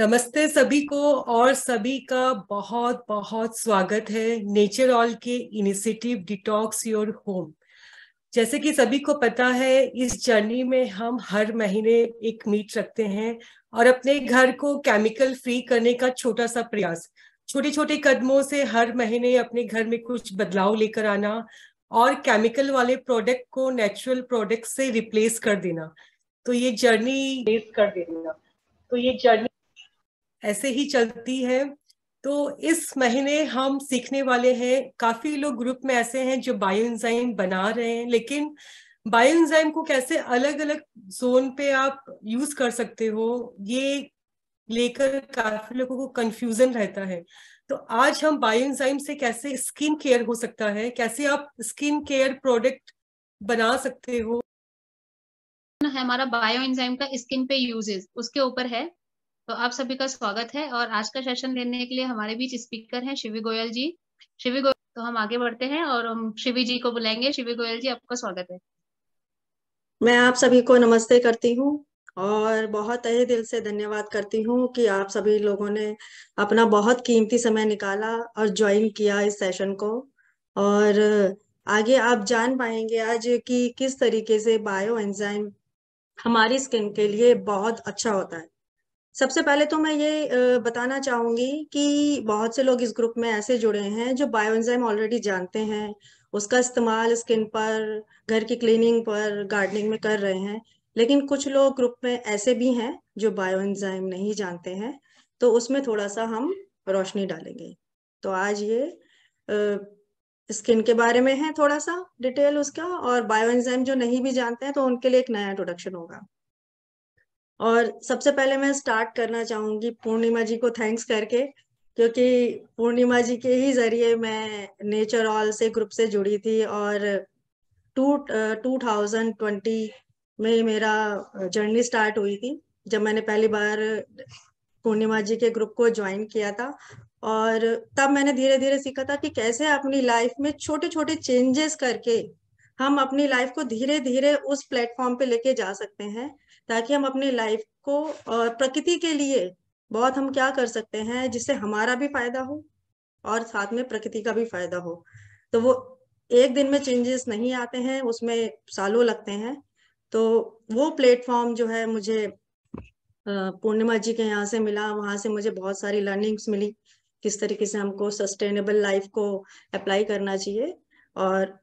नमस्ते सभी को और सभी का बहुत बहुत स्वागत है नेचर ऑल के इनिशिएटिव डिटॉक्स योर होम जैसे कि सभी को पता है इस जर्नी में हम हर महीने एक मीट रखते हैं और अपने घर को केमिकल फ्री करने का छोटा सा प्रयास छोटे छोटे कदमों से हर महीने अपने घर में कुछ बदलाव लेकर आना और केमिकल वाले प्रोडक्ट को नेचुरल प्रोडक्ट से रिप्लेस कर देना तो ये जर्नी कर देना तो ये जर्नी ऐसे ही चलती है तो इस महीने हम सीखने वाले हैं काफी लोग ग्रुप में ऐसे हैं जो बायोइंजाइम बना रहे हैं लेकिन बायोइंजाइम को कैसे अलग अलग जोन पे आप यूज कर सकते हो ये लेकर काफी लोगों को कंफ्यूजन रहता है तो आज हम बायोइंजाइम से कैसे स्किन केयर हो सकता है कैसे आप स्किन केयर प्रोडक्ट बना सकते हो हमारा बायो एंजाइम का स्किन पे यूजेस उसके ऊपर है तो आप सभी का स्वागत है और आज का सेशन लेने के लिए हमारे बीच स्पीकर हैं शिवी गोयल जी शिवी गोयल तो हम आगे बढ़ते हैं और हम शिवी जी को बुलाएंगे शिवी गोयल जी आपका स्वागत है मैं आप सभी को नमस्ते करती हूँ और बहुत तहे दिल से धन्यवाद करती हूँ कि आप सभी लोगों ने अपना बहुत कीमती समय निकाला और ज्वाइन किया इस सेशन को और आगे आप जान पाएंगे आज कि किस तरीके से बायो एंजाइम हमारी स्किन के लिए बहुत अच्छा होता है सबसे पहले तो मैं ये बताना चाहूंगी कि बहुत से लोग इस ग्रुप में ऐसे जुड़े हैं जो बायोएंजाइम ऑलरेडी जानते हैं उसका इस्तेमाल स्किन पर घर की क्लीनिंग पर गार्डनिंग में कर रहे हैं लेकिन कुछ लोग ग्रुप में ऐसे भी हैं जो बायोएंजाइम नहीं जानते हैं तो उसमें थोड़ा सा हम रोशनी डालेंगे तो आज ये स्किन के बारे में है थोड़ा सा डिटेल उसका और बायोएंजाइम जो नहीं भी जानते हैं तो उनके लिए एक नया इंट्रोडक्शन होगा और सबसे पहले मैं स्टार्ट करना चाहूंगी पूर्णिमा जी को थैंक्स करके क्योंकि पूर्णिमा जी के ही जरिए मैं नेचर ऑल से ग्रुप से जुड़ी थी और टू टू थाउजेंड ट्वेंटी में मेरा जर्नी स्टार्ट हुई थी जब मैंने पहली बार पूर्णिमा जी के ग्रुप को ज्वाइन किया था और तब मैंने धीरे धीरे सीखा था कि कैसे अपनी लाइफ में छोटे छोटे चेंजेस करके हम अपनी लाइफ को धीरे धीरे उस प्लेटफॉर्म पे लेके जा सकते हैं ताकि हम अपनी लाइफ को और प्रकृति के लिए बहुत हम क्या कर सकते हैं जिससे हमारा भी फायदा हो और साथ में प्रकृति का भी फायदा हो तो वो एक दिन में चेंजेस नहीं आते हैं उसमें सालों लगते हैं तो वो प्लेटफॉर्म जो है मुझे पूर्णिमा जी के यहाँ से मिला वहां से मुझे बहुत सारी लर्निंग्स मिली किस तरीके से हमको सस्टेनेबल लाइफ को अप्लाई करना चाहिए और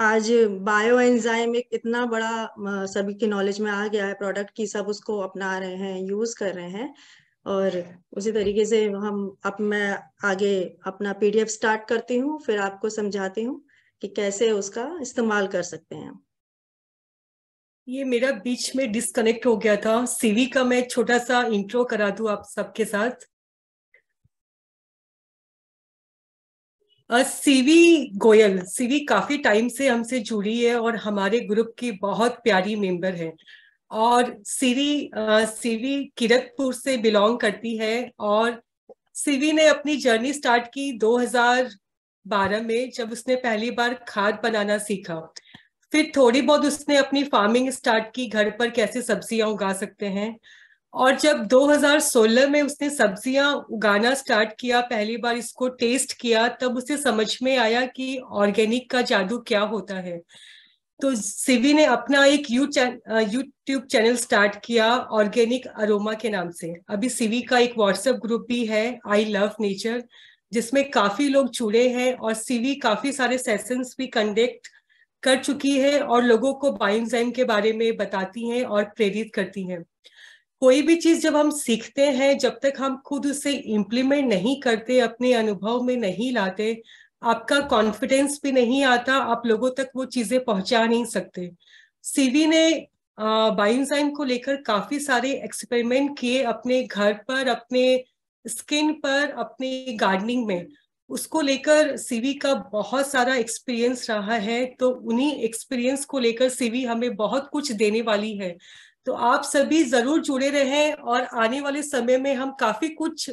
आज बायो एंजाइम एक इतना बड़ा सभी के नॉलेज में आ गया है प्रोडक्ट की सब उसको अपना रहे हैं यूज कर रहे हैं और उसी तरीके से हम अब मैं आगे अपना पीडीएफ स्टार्ट करती हूँ फिर आपको समझाती हूँ कि कैसे उसका इस्तेमाल कर सकते हैं ये मेरा बीच में डिस्कनेक्ट हो गया था सीवी का मैं छोटा सा इंट्रो करा दू आप सबके साथ सीवी गोयल सीवी काफी टाइम से हमसे जुड़ी है और हमारे ग्रुप की बहुत प्यारी मेंबर है और सीवी सीवी किरतपुर से बिलोंग करती है और सीवी ने अपनी जर्नी स्टार्ट की 2012 में जब उसने पहली बार खाद बनाना सीखा फिर थोड़ी बहुत उसने अपनी फार्मिंग स्टार्ट की घर पर कैसे सब्जियां उगा सकते हैं और जब 2016 में उसने सब्जियां उगाना स्टार्ट किया पहली बार इसको टेस्ट किया तब उसे समझ में आया कि ऑर्गेनिक का जादू क्या होता है तो सिवी ने अपना एक यूट्यूब चैनल स्टार्ट किया ऑर्गेनिक अरोमा के नाम से अभी सिवी का एक व्हाट्सएप ग्रुप भी है आई लव नेचर जिसमें काफी लोग जुड़े हैं और सिवी काफी सारे सेशंस भी कंडक्ट कर चुकी है और लोगों को बाइंजाइम के बारे में बताती हैं और प्रेरित करती हैं कोई भी चीज जब हम सीखते हैं जब तक हम खुद उसे इम्प्लीमेंट नहीं करते अपने अनुभव में नहीं लाते आपका कॉन्फिडेंस भी नहीं आता आप लोगों तक वो चीजें पहुंचा नहीं सकते सीवी ने बायोजाइन को लेकर काफी सारे एक्सपेरिमेंट किए अपने घर पर अपने स्किन पर अपने गार्डनिंग में उसको लेकर सीवी का बहुत सारा एक्सपीरियंस रहा है तो उन्हीं एक्सपीरियंस को लेकर सीवी हमें बहुत कुछ देने वाली है तो आप सभी जरूर जुड़े रहें और आने वाले समय में हम काफी कुछ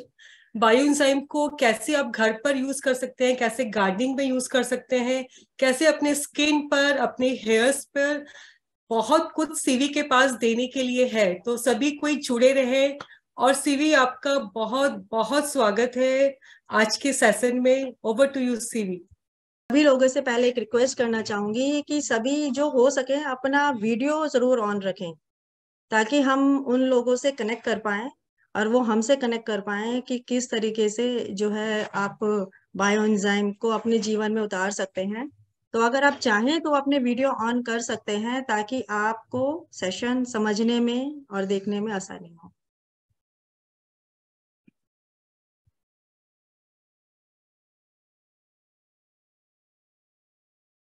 बायो इंजाइम को कैसे आप घर पर यूज कर सकते हैं कैसे गार्डनिंग में यूज कर सकते हैं कैसे अपने स्किन पर अपने हेयर्स पर बहुत कुछ सीवी के पास देने के लिए है तो सभी कोई जुड़े रहे और सीवी आपका बहुत बहुत स्वागत है आज के सेशन में ओवर टू यू सीवी सभी लोगों से पहले एक रिक्वेस्ट करना चाहूंगी कि सभी जो हो सके अपना वीडियो जरूर ऑन रखें ताकि हम उन लोगों से कनेक्ट कर पाए और वो हमसे कनेक्ट कर पाए कि किस तरीके से जो है आप बायो एंजाइम को अपने जीवन में उतार सकते हैं तो अगर आप चाहें तो अपने वीडियो ऑन कर सकते हैं ताकि आपको सेशन समझने में और देखने में आसानी हो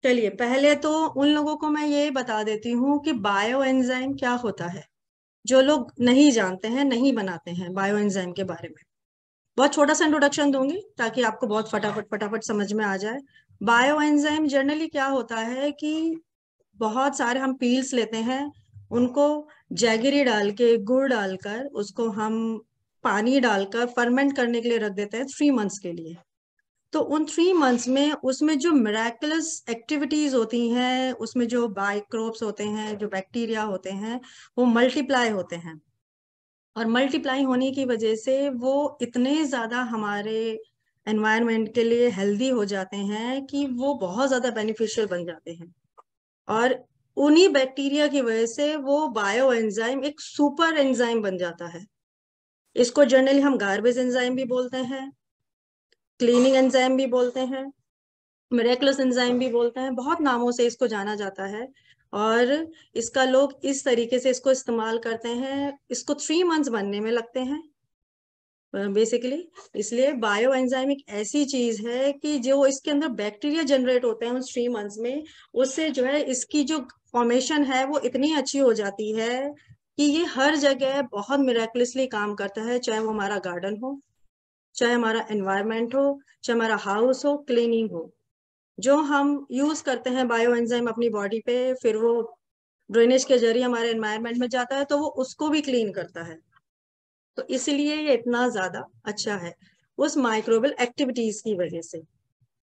चलिए पहले तो उन लोगों को मैं ये बता देती हूँ कि बायो एंजाइम क्या होता है जो लोग नहीं जानते हैं नहीं बनाते हैं बायो एंजाइम के बारे में बहुत छोटा सा इंट्रोडक्शन दूंगी ताकि आपको बहुत फटाफट फटाफट समझ में आ जाए बायो एंजाइम जनरली क्या होता है कि बहुत सारे हम पील्स लेते हैं उनको जैगरी डाल के गुड़ डालकर उसको हम पानी डालकर फर्मेंट करने के लिए रख देते हैं थ्री मंथ्स के लिए तो उन थ्री मंथ्स में उसमें जो मेराकुलस एक्टिविटीज होती हैं उसमें जो बाइक्रोप्स होते हैं जो बैक्टीरिया होते हैं वो मल्टीप्लाई होते हैं और मल्टीप्लाई होने की वजह से वो इतने ज्यादा हमारे एनवायरमेंट के लिए हेल्दी हो जाते हैं कि वो बहुत ज्यादा बेनिफिशियल बन जाते हैं और उन्हीं बैक्टीरिया की वजह से वो बायो एंजाइम एक सुपर एंजाइम बन जाता है इसको जनरली हम गार्बेज एंजाइम भी बोलते हैं क्लीनिंग एंजाइम भी बोलते हैं मेरेकुलस एंजाइम भी बोलते हैं बहुत नामों से इसको जाना जाता है और इसका लोग इस तरीके से इसको इस्तेमाल करते हैं इसको थ्री मंथ्स बनने में लगते हैं बेसिकली इसलिए बायो एंजाइम एक ऐसी चीज है कि जो इसके अंदर बैक्टीरिया जनरेट होते हैं उन थ्री मंथ्स में उससे जो है इसकी जो फॉर्मेशन है वो इतनी अच्छी हो जाती है कि ये हर जगह बहुत मेरेकुलसली काम करता है चाहे वो हमारा गार्डन हो चाहे हमारा एनवायरमेंट हो चाहे हमारा हाउस हो क्लीनिंग हो जो हम यूज करते हैं बायो एंजाइम अपनी बॉडी पे फिर वो ड्रेनेज के जरिए हमारे एनवायरमेंट में जाता है तो वो उसको भी क्लीन करता है तो इसलिए ये इतना ज्यादा अच्छा है उस माइक्रोबल एक्टिविटीज की वजह से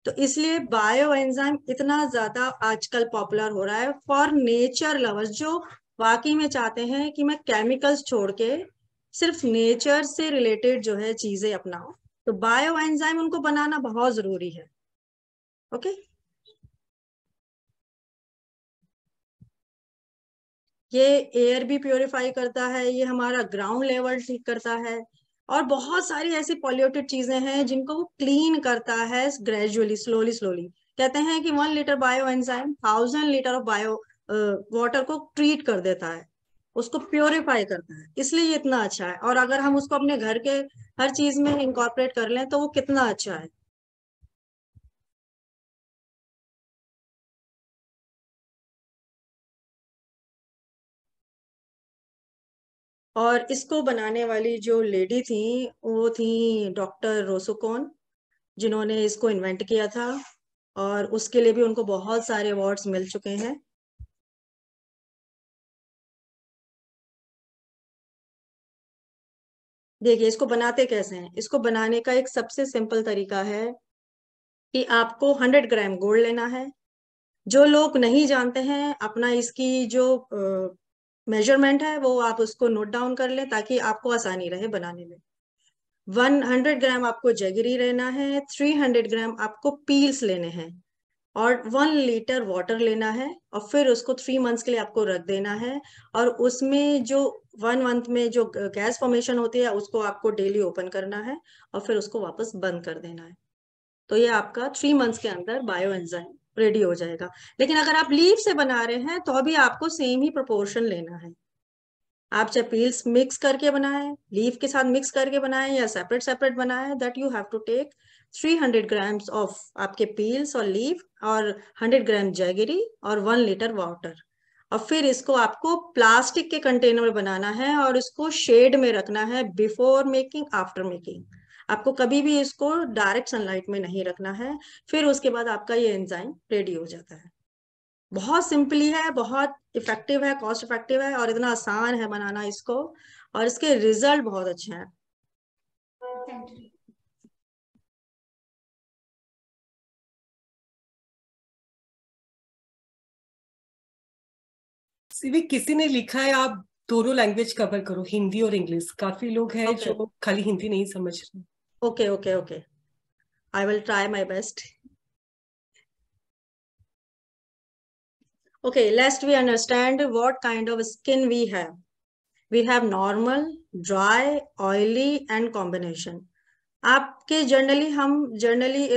तो इसलिए बायो एंजाइम इतना ज्यादा आजकल पॉपुलर हो रहा है फॉर नेचर लवर्स जो वाकई में चाहते हैं कि मैं केमिकल्स छोड़ के सिर्फ नेचर से रिलेटेड जो है चीजें अपनाओ तो बायो एंजाइम उनको बनाना बहुत जरूरी है ओके ये एयर भी प्योरीफाई करता है ये हमारा ग्राउंड लेवल ठीक करता है और बहुत सारी ऐसी पॉल्यूटेड चीजें हैं जिनको वो क्लीन करता है ग्रेजुअली स्लोली स्लोली कहते हैं कि one litre bio enzyme thousand litre of bio water को ट्रीट कर देता है उसको प्योरीफाई करता है इसलिए ये इतना अच्छा है और अगर हम उसको अपने घर के हर चीज में इंकॉर्पोरेट कर लें तो वो कितना अच्छा है और इसको बनाने वाली जो लेडी थी वो थी डॉक्टर रोसोकोन जिन्होंने इसको इन्वेंट किया था और उसके लिए भी उनको बहुत सारे अवार्ड्स मिल चुके हैं देखिए इसको बनाते कैसे हैं इसको बनाने का एक सबसे सिंपल तरीका है कि आपको 100 ग्राम गोल्ड लेना है जो लोग नहीं जानते हैं अपना इसकी जो मेजरमेंट है वो आप उसको नोट डाउन कर लें ताकि आपको आसानी रहे बनाने में 100 ग्राम आपको जगरी लेना है 300 ग्राम आपको पील्स लेने हैं और वन लीटर वाटर लेना है और फिर उसको थ्री मंथ्स के लिए आपको रख देना है और उसमें जो वन मंथ में जो गैस फॉर्मेशन होती है उसको आपको डेली ओपन करना है और फिर उसको वापस बंद कर देना है तो ये आपका थ्री मंथ्स के अंदर बायो एंजाइम रेडी हो जाएगा लेकिन अगर आप लीव से बना रहे हैं तो अभी आपको सेम ही प्रपोर्शन लेना है आप चाहे पील्स मिक्स करके बनाए लीव के साथ मिक्स करके बनाए या सेपरेट सेपरेट बनाए that you have to take 300 grams of आपके पील्स और लीव और 100 ग्राम जैगरी और वन लीटर वाटर और फिर इसको आपको प्लास्टिक के कंटेनर में बनाना है और इसको शेड में रखना है बिफोर मेकिंग आफ्टर मेकिंग आपको कभी भी इसको डायरेक्ट सनलाइट में नहीं रखना है फिर उसके बाद आपका ये एंजाइम रेडी हो जाता है बहुत सिंपली है बहुत इफेक्टिव है कॉस्ट इफेक्टिव है और इतना आसान है बनाना इसको और इसके रिजल्ट बहुत अच्छे हैं किसी ने लिखा है आप दोनों लैंग्वेज कवर करो हिंदी और इंग्लिश काफी लोग हैं okay. जो खाली हिंदी नहीं समझ रहे okay okay okay I will try my best okay लेस्ट we understand what kind of skin we have we have normal dry oily and combination आपके जनरली हम जनरली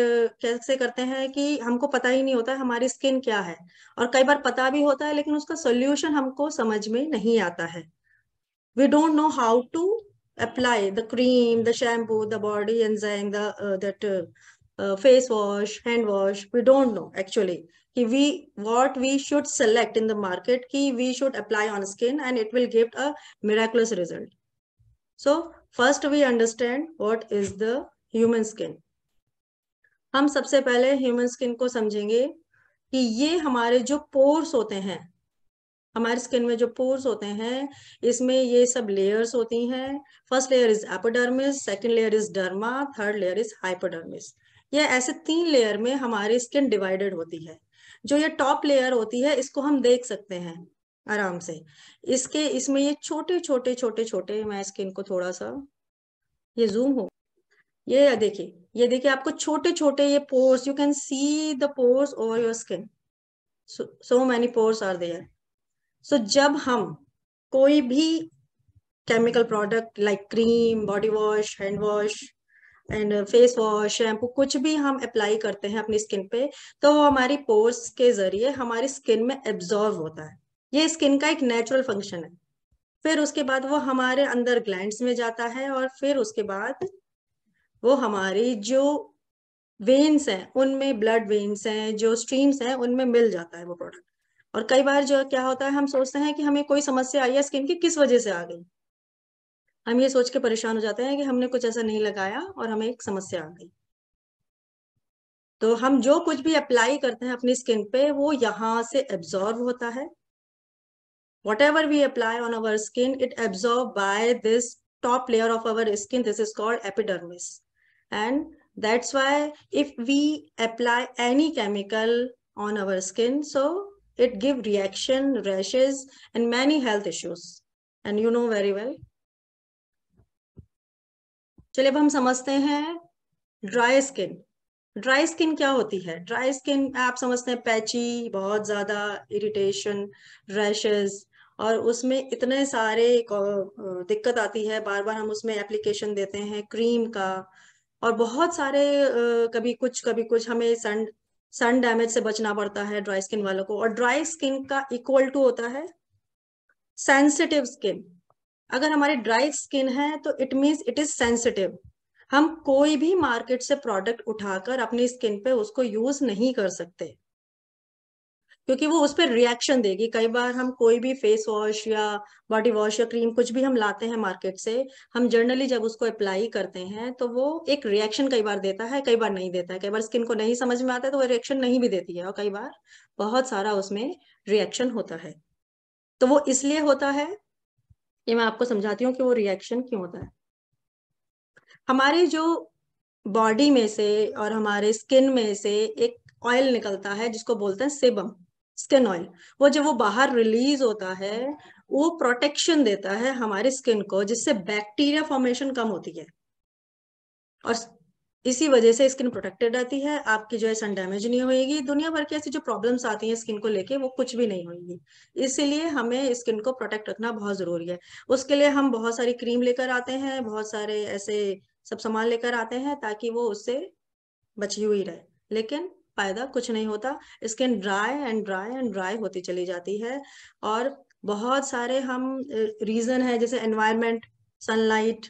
कैसे करते हैं कि हमको पता ही नहीं होता है हमारी स्किन क्या है और कई बार पता भी होता है लेकिन उसका सोल्यूशन हमको समझ में नहीं आता है we don't know how to apply the cream the shampoo the body enzyme that face wash hand wash we don't know actually कि we what we should select in the market की we should apply on skin and it will give a miraculous result so first we understand what is the human skin हम सबसे पहले human skin को समझेंगे कि ये हमारे जो पोर्स होते हैं हमारे स्किन में जो पोर्स होते हैं इसमें ये सब लेयर्स होती हैं first layer is epidermis second layer is derma third layer is hypodermis ये ऐसे तीन लेयर में हमारी स्किन डिवाइडेड होती है जो ये टॉप लेयर होती है इसको हम देख सकते हैं आराम से इसके इसमें ये छोटे छोटे छोटे छोटे मैं इसके इनको थोड़ा सा ये जूम हो ये देखिए ये देखिए आपको छोटे छोटे ये pores you can see the pores over your skin so many pores are there so जब हम कोई भी chemical product like cream body wash hand wash and face wash shampoo कुछ भी हम अप्लाई करते हैं अपनी स्किन पे तो वो हमारी पोर्स के जरिए हमारी स्किन में एब्जॉर्व होता है ये स्किन का एक नेचुरल फंक्शन है फिर उसके बाद वो हमारे अंदर ग्लैंड्स में जाता है और फिर उसके बाद वो हमारी जो वेन्स हैं उनमें ब्लड वेन्स हैं जो स्ट्रीम्स हैं उनमें मिल जाता है वो प्रोडक्ट और कई बार जो क्या होता है हम सोचते हैं कि हमें कोई समस्या आई है स्किन की किस वजह से आ गई हम ये सोच के परेशान हो जाते हैं कि हमने कुछ ऐसा नहीं लगाया और हमें एक समस्या आ गई तो हम जो कुछ भी अप्लाई करते हैं अपनी स्किन पे वो यहाँ से एब्जॉर्व होता है whatever we apply on our skin, it absorbed by this top layer of our skin. This is called epidermis. And that's why if we apply any chemical on our skin, so it give reaction, rashes, and many health issues. And you know very well. चलिए अब हम समझते हैं dry skin dry skin क्या होती है dry skin आप समझते हैं पैची बहुत ज्यादा इरिटेशन रैशेस और उसमें इतने सारे दिक्कत आती है बार बार हम उसमें एप्लीकेशन देते हैं क्रीम का और बहुत सारे कभी कुछ कभी कुछ हमें सन सन डैमेज से बचना पड़ता है ड्राई स्किन वालों को और ड्राई स्किन का इक्वल टू होता है सेंसिटिव स्किन अगर हमारी ड्राई स्किन है तो it means it is sensitive हम कोई भी मार्केट से प्रोडक्ट उठाकर अपनी स्किन पे उसको यूज नहीं कर सकते क्योंकि वो उस पर रिएक्शन देगी कई बार हम कोई भी फेस वॉश या बॉडी वॉश या क्रीम कुछ भी हम लाते हैं मार्केट से हम जनरली जब उसको अप्लाई करते हैं तो वो एक रिएक्शन कई बार देता है कई बार नहीं देता है कई बार स्किन को नहीं समझ में आता है तो वो रिएक्शन नहीं भी देती है और कई बार बहुत सारा उसमें रिएक्शन होता है तो वो इसलिए होता है ये मैं आपको समझाती हूँ कि वो रिएक्शन क्यों होता है हमारे जो बॉडी में से और हमारे स्किन में से एक ऑयल निकलता है जिसको बोलते हैं सेबम स्किन ऑयल वो जब वो बाहर रिलीज होता है वो प्रोटेक्शन देता है हमारी स्किन को जिससे बैक्टीरिया फॉर्मेशन कम होती है और इसी वजह से स्किन प्रोटेक्टेड रहती है आपकी जो है सन डैमेज नहीं होगी दुनिया भर की ऐसी जो प्रॉब्लम्स आती हैं स्किन को लेके वो कुछ भी नहीं होगी इसीलिए हमें स्किन को प्रोटेक्ट रखना बहुत जरूरी है उसके लिए हम बहुत सारी क्रीम लेकर आते हैं बहुत सारे ऐसे सब सामान लेकर आते हैं ताकि वो उससे बची हुई रहे लेकिन फायदा कुछ नहीं होता skin dry and dry and dry होती चली जाती है और बहुत सारे हम रीजन है जैसे एनवायरमेंट सनलाइट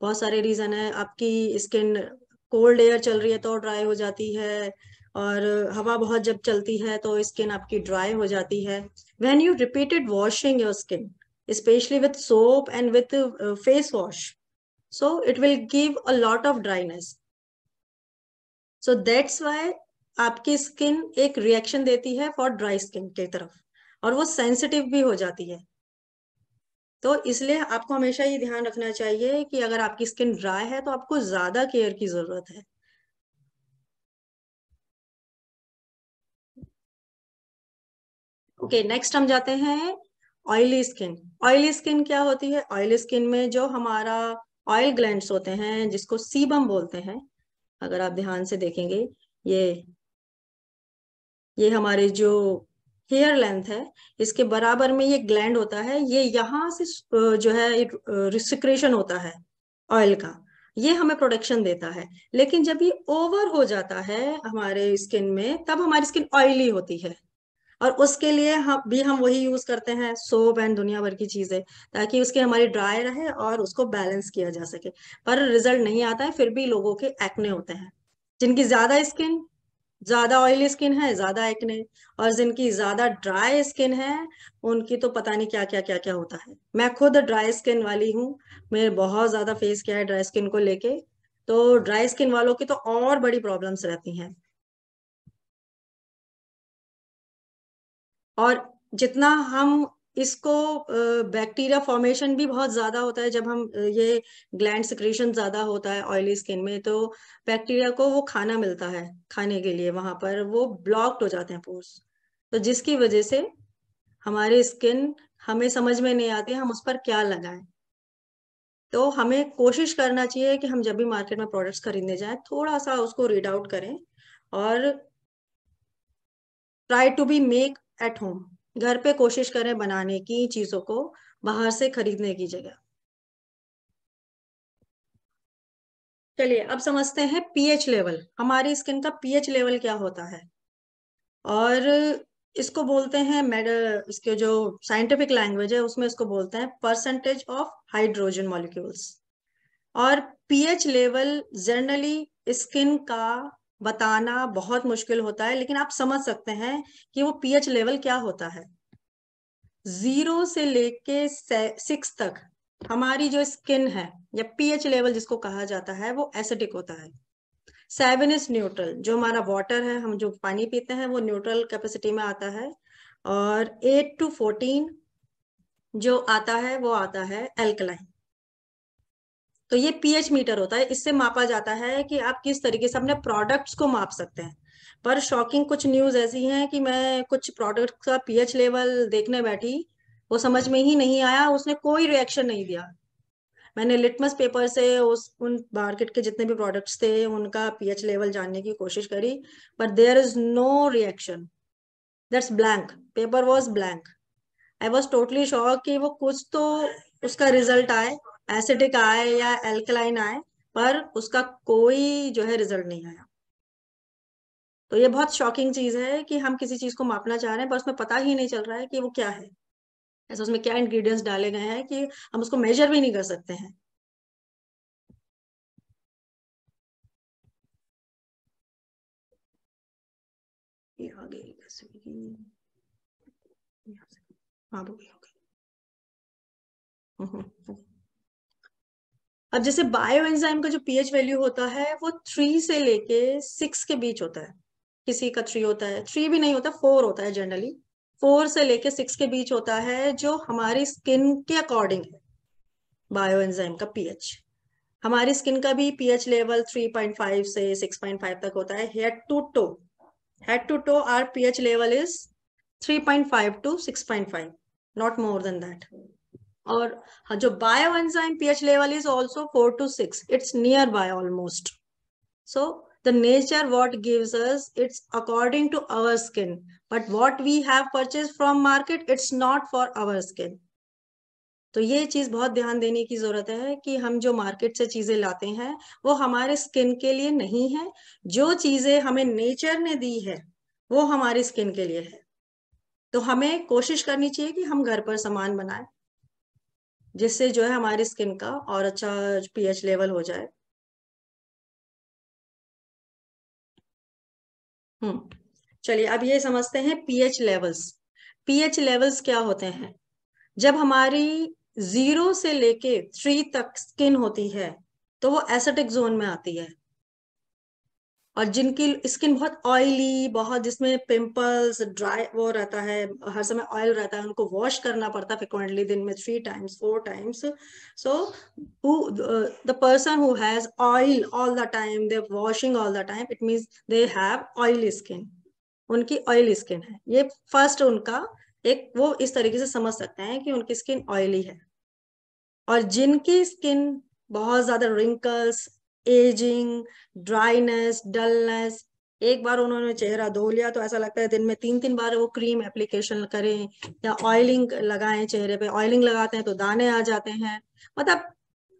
बहुत सारे रीजन है आपकी स्किन कोल्ड एयर चल रही है तो ड्राई हो जाती है और हवा बहुत जब चलती है तो स्किन आपकी ड्राई हो जाती है when you repeated washing your skin specially with soap and with face wash so it will give a lot of dryness so that's why आपकी स्किन एक रिएक्शन देती है फॉर ड्राई स्किन की तरफ और वो सेंसिटिव भी हो जाती है तो इसलिए आपको हमेशा ये ध्यान रखना चाहिए कि अगर आपकी स्किन ड्राई है तो आपको ज्यादा केयर की जरूरत है ओके okay, नेक्स्ट हम जाते हैं ऑयली स्किन ऑयली स्किन क्या होती है ऑयली स्किन में जो हमारा ऑयल ग्लैंड्स होते हैं जिसको सीबम बोलते हैं अगर आप ध्यान से देखेंगे ये ये हमारे जो हेयर लेंथ है इसके बराबर में ये ग्लैंड होता है ये यहाँ से जो है रिसिक्रेशन होता है ऑयल का ये हमें प्रोडक्शन देता है लेकिन जब ये ओवर हो जाता है हमारे स्किन में तब हमारी स्किन ऑयली होती है और उसके लिए हम भी हम वही यूज करते हैं सोप एंड दुनिया भर की चीजें ताकि उसके हमारी ड्राई रहे और उसको बैलेंस किया जा सके पर रिजल्ट नहीं आता है फिर भी लोगों के एक्ने होते हैं जिनकी ज्यादा स्किन ज्यादा ऑयली स्किन है ज्यादा एक्ने और जिनकी ज्यादा ड्राई स्किन है उनकी तो पता नहीं क्या क्या क्या क्या होता है मैं खुद ड्राई स्किन वाली हूँ मेरे बहुत ज्यादा फेस किया है ड्राई स्किन को लेके तो ड्राई स्किन वालों की तो और बड़ी प्रॉब्लम्स रहती हैं और जितना हम इसको बैक्टीरिया फॉर्मेशन भी बहुत ज्यादा होता है जब हम ये ग्लैंड सिक्रेशन ज्यादा होता है ऑयली स्किन में तो बैक्टीरिया को वो खाना मिलता है खाने के लिए वहां पर वो ब्लॉक्ड हो जाते हैं पोर्स तो जिसकी वजह से हमारी स्किन हमें समझ में नहीं आती हम उस पर क्या लगाएं तो हमें कोशिश करना चाहिए कि हम जब भी मार्केट में प्रोडक्ट्स खरीदने जाएं थोड़ा सा उसको रीड आउट करें और try to be make at home घर पे कोशिश करें बनाने की चीजों को बाहर से खरीदने की जगह चलिए अब समझते हैं पीएच लेवल हमारी स्किन का पीएच लेवल क्या होता है और इसको बोलते हैं मेड इसके जो साइंटिफिक लैंग्वेज है उसमें इसको बोलते हैं परसेंटेज ऑफ हाइड्रोजन मॉलिक्यूल्स और पीएच लेवल जनरली स्किन का बताना बहुत मुश्किल होता है लेकिन आप समझ सकते हैं कि वो पीएच लेवल क्या होता है जीरो से लेके सिक्स तक हमारी जो स्किन है या पीएच लेवल जिसको कहा जाता है वो एसिडिक होता है सेवन इज न्यूट्रल जो हमारा वाटर है हम जो पानी पीते हैं वो न्यूट्रल कैपेसिटी में आता है और एट टू फोर्टीन जो आता है वो आता है एल्कलाइन तो ये पीएच मीटर होता है इससे मापा जाता है कि आप किस तरीके से अपने प्रोडक्ट्स को माप सकते हैं पर शॉकिंग कुछ न्यूज ऐसी हैं कि मैं कुछ प्रोडक्ट का पीएच लेवल देखने बैठी वो समझ में ही नहीं आया उसने कोई रिएक्शन नहीं दिया मैंने लिटमस पेपर से उस उन मार्केट के जितने भी प्रोडक्ट्स थे उनका पीएच लेवल जानने की कोशिश करी पर there is no reaction that's blank paper was blank I was totally shock कि वो कुछ तो उसका रिजल्ट आए एसिडिक आए या एल्कलाइन आए पर उसका कोई जो है रिजल्ट नहीं आया तो ये बहुत शॉकिंग चीज है कि हम किसी चीज को मापना चाह रहे हैं पर उसमें पता ही नहीं चल रहा है कि वो क्या है ऐसा उसमें क्या इंग्रेडिएंट्स डाले गए हैं कि हम उसको मेजर भी नहीं कर सकते हैं हाँ वो अब जैसे बायो एंजाइम का जो पीएच वैल्यू होता है वो थ्री से लेके सिक्स के बीच होता है किसी का थ्री होता है थ्री भी नहीं होता फोर होता है जनरली फोर से लेके सिक्स के बीच होता है जो हमारी स्किन के अकॉर्डिंग है बायो एंजाइम का पीएच हमारी स्किन का भी पीएच लेवल 3.5 से 6.5 तक होता है head to toe head to toe our pH level is 3.5 to 6.5 not more than that और हाँ, जो bio enzyme pH level is also four to six it's near by almost so the nature what gives us it's according to our skin but what we have purchase from market it's not for our skin तो ये चीज बहुत ध्यान देने की जरूरत है कि हम जो मार्केट से चीजें लाते हैं वो हमारे स्किन के लिए नहीं है जो चीजें हमें नेचर ने दी है वो हमारे स्किन के लिए है तो हमें कोशिश करनी चाहिए कि हम घर पर सामान बनाएं जिससे जो है हमारी स्किन का और अच्छा पीएच लेवल हो जाए हम्म चलिए अब ये समझते हैं पीएच लेवल्स पीएच लेवल्स क्या होते हैं जब हमारी जीरो से लेके थ्री तक स्किन होती है तो वो एसेटिक जोन में आती है और जिनकी स्किन बहुत ऑयली बहुत जिसमें पिंपल्स ड्राई वो रहता है हर समय ऑयल रहता है उनको वॉश करना पड़ता है फ्रिक्वेंटली दिन में three times four times so the person who has oil all the time they washing all the time it means they have oily skin उनकी ऑयली स्किन है ये फर्स्ट उनका एक वो इस तरीके से समझ सकते हैं कि उनकी स्किन ऑयली है और जिनकी स्किन बहुत ज्यादा रिंकल्स एजिंग ड्राइनेस डलनेस एक बार उन्होंने चेहरा धो लिया तो ऐसा लगता है दिन में तीन तीन बार वो क्रीम एप्लीकेशन करें या ऑयलिंग लगाएं चेहरे पे ऑयलिंग लगाते हैं तो दाने आ जाते हैं मतलब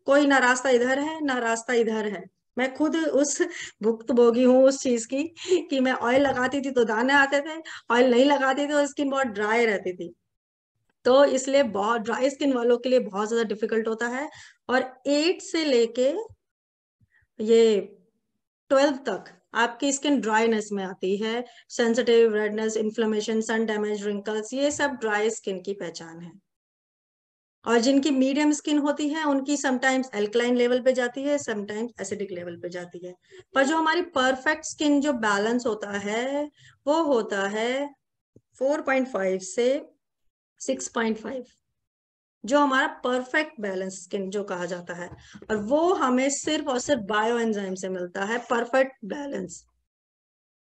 कोई ना रास्ता इधर है ना रास्ता इधर है मैं खुद उस भुक्त भोगी हूँ उस चीज की कि मैं ऑयल लगाती थी तो दाने आते थे ऑयल नहीं लगाती थी तो स्किन बहुत ड्राई रहती थी तो इसलिए बहुत ड्राई स्किन वालों के लिए बहुत ज्यादा डिफिकल्ट होता है और एट से लेके ये ट्वेल्व तक आपकी स्किन ड्राइनेस में आती है sensitive redness inflammation sun damage wrinkles ये सब ड्राई स्किन की पहचान है और जिनकी मीडियम स्किन होती है उनकी समटाइम्स एल्कलाइन लेवल पे जाती है समटाइम्स एसिडिक लेवल पे जाती है पर जो हमारी परफेक्ट स्किन जो बैलेंस होता है वो होता है 4.5 से 6.5 जो हमारा परफेक्ट बैलेंस स्किन जो कहा जाता है और वो हमें सिर्फ और सिर्फ बायो एंजाइम से मिलता है परफेक्ट बैलेंस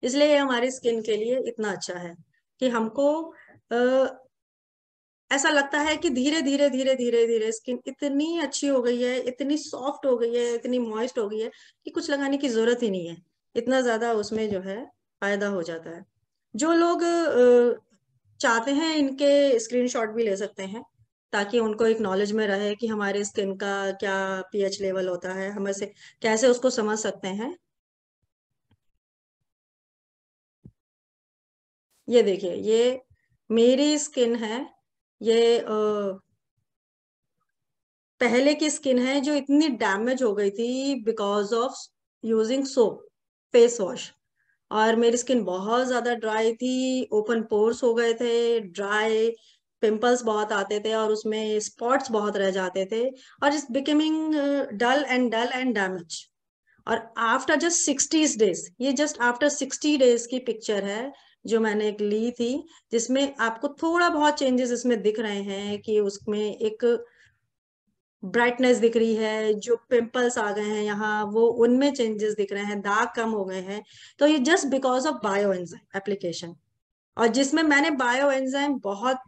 इसलिए ये हमारी स्किन के लिए इतना अच्छा है कि हमको आ, ऐसा लगता है कि धीरे धीरे धीरे धीरे धीरे स्किन इतनी अच्छी हो गई है इतनी सॉफ्ट हो गई है इतनी मॉइस्ट हो गई है कि कुछ लगाने की जरूरत ही नहीं है इतना ज्यादा उसमें जो है फायदा हो जाता है जो लोग चाहते हैं इनके स्क्रीनशॉट भी ले सकते हैं ताकि उनको एक नॉलेज में रहे कि हमारे स्किन का क्या पीएच लेवल होता है हम ऐसे कैसे उसको समझ सकते हैं ये देखिए ये मेरी स्किन है ये आ, पहले की स्किन है जो इतनी डैमेज हो गई थी because of using soap face wash और मेरी स्किन बहुत ज्यादा ड्राई थी ओपन पोर्स हो गए थे ड्राई पिंपल्स बहुत आते थे और उसमें स्पॉट्स बहुत रह जाते थे और it's becoming dull and dull and damage और आफ्टर जस्ट सिक्सटीज डेज ये जस्ट आफ्टर सिक्सटी डेज की पिक्चर है जो मैंने एक ली थी जिसमें आपको थोड़ा बहुत चेंजेस इसमें दिख रहे हैं कि उसमें एक ब्राइटनेस दिख रही है जो पिंपल्स आ गए हैं यहाँ वो उनमें चेंजेस दिख रहे हैं दाग कम हो गए हैं तो ये जस्ट बिकॉज ऑफ बायो एंजाइम एप्लीकेशन और जिसमें मैंने बायो एंजाइम बहुत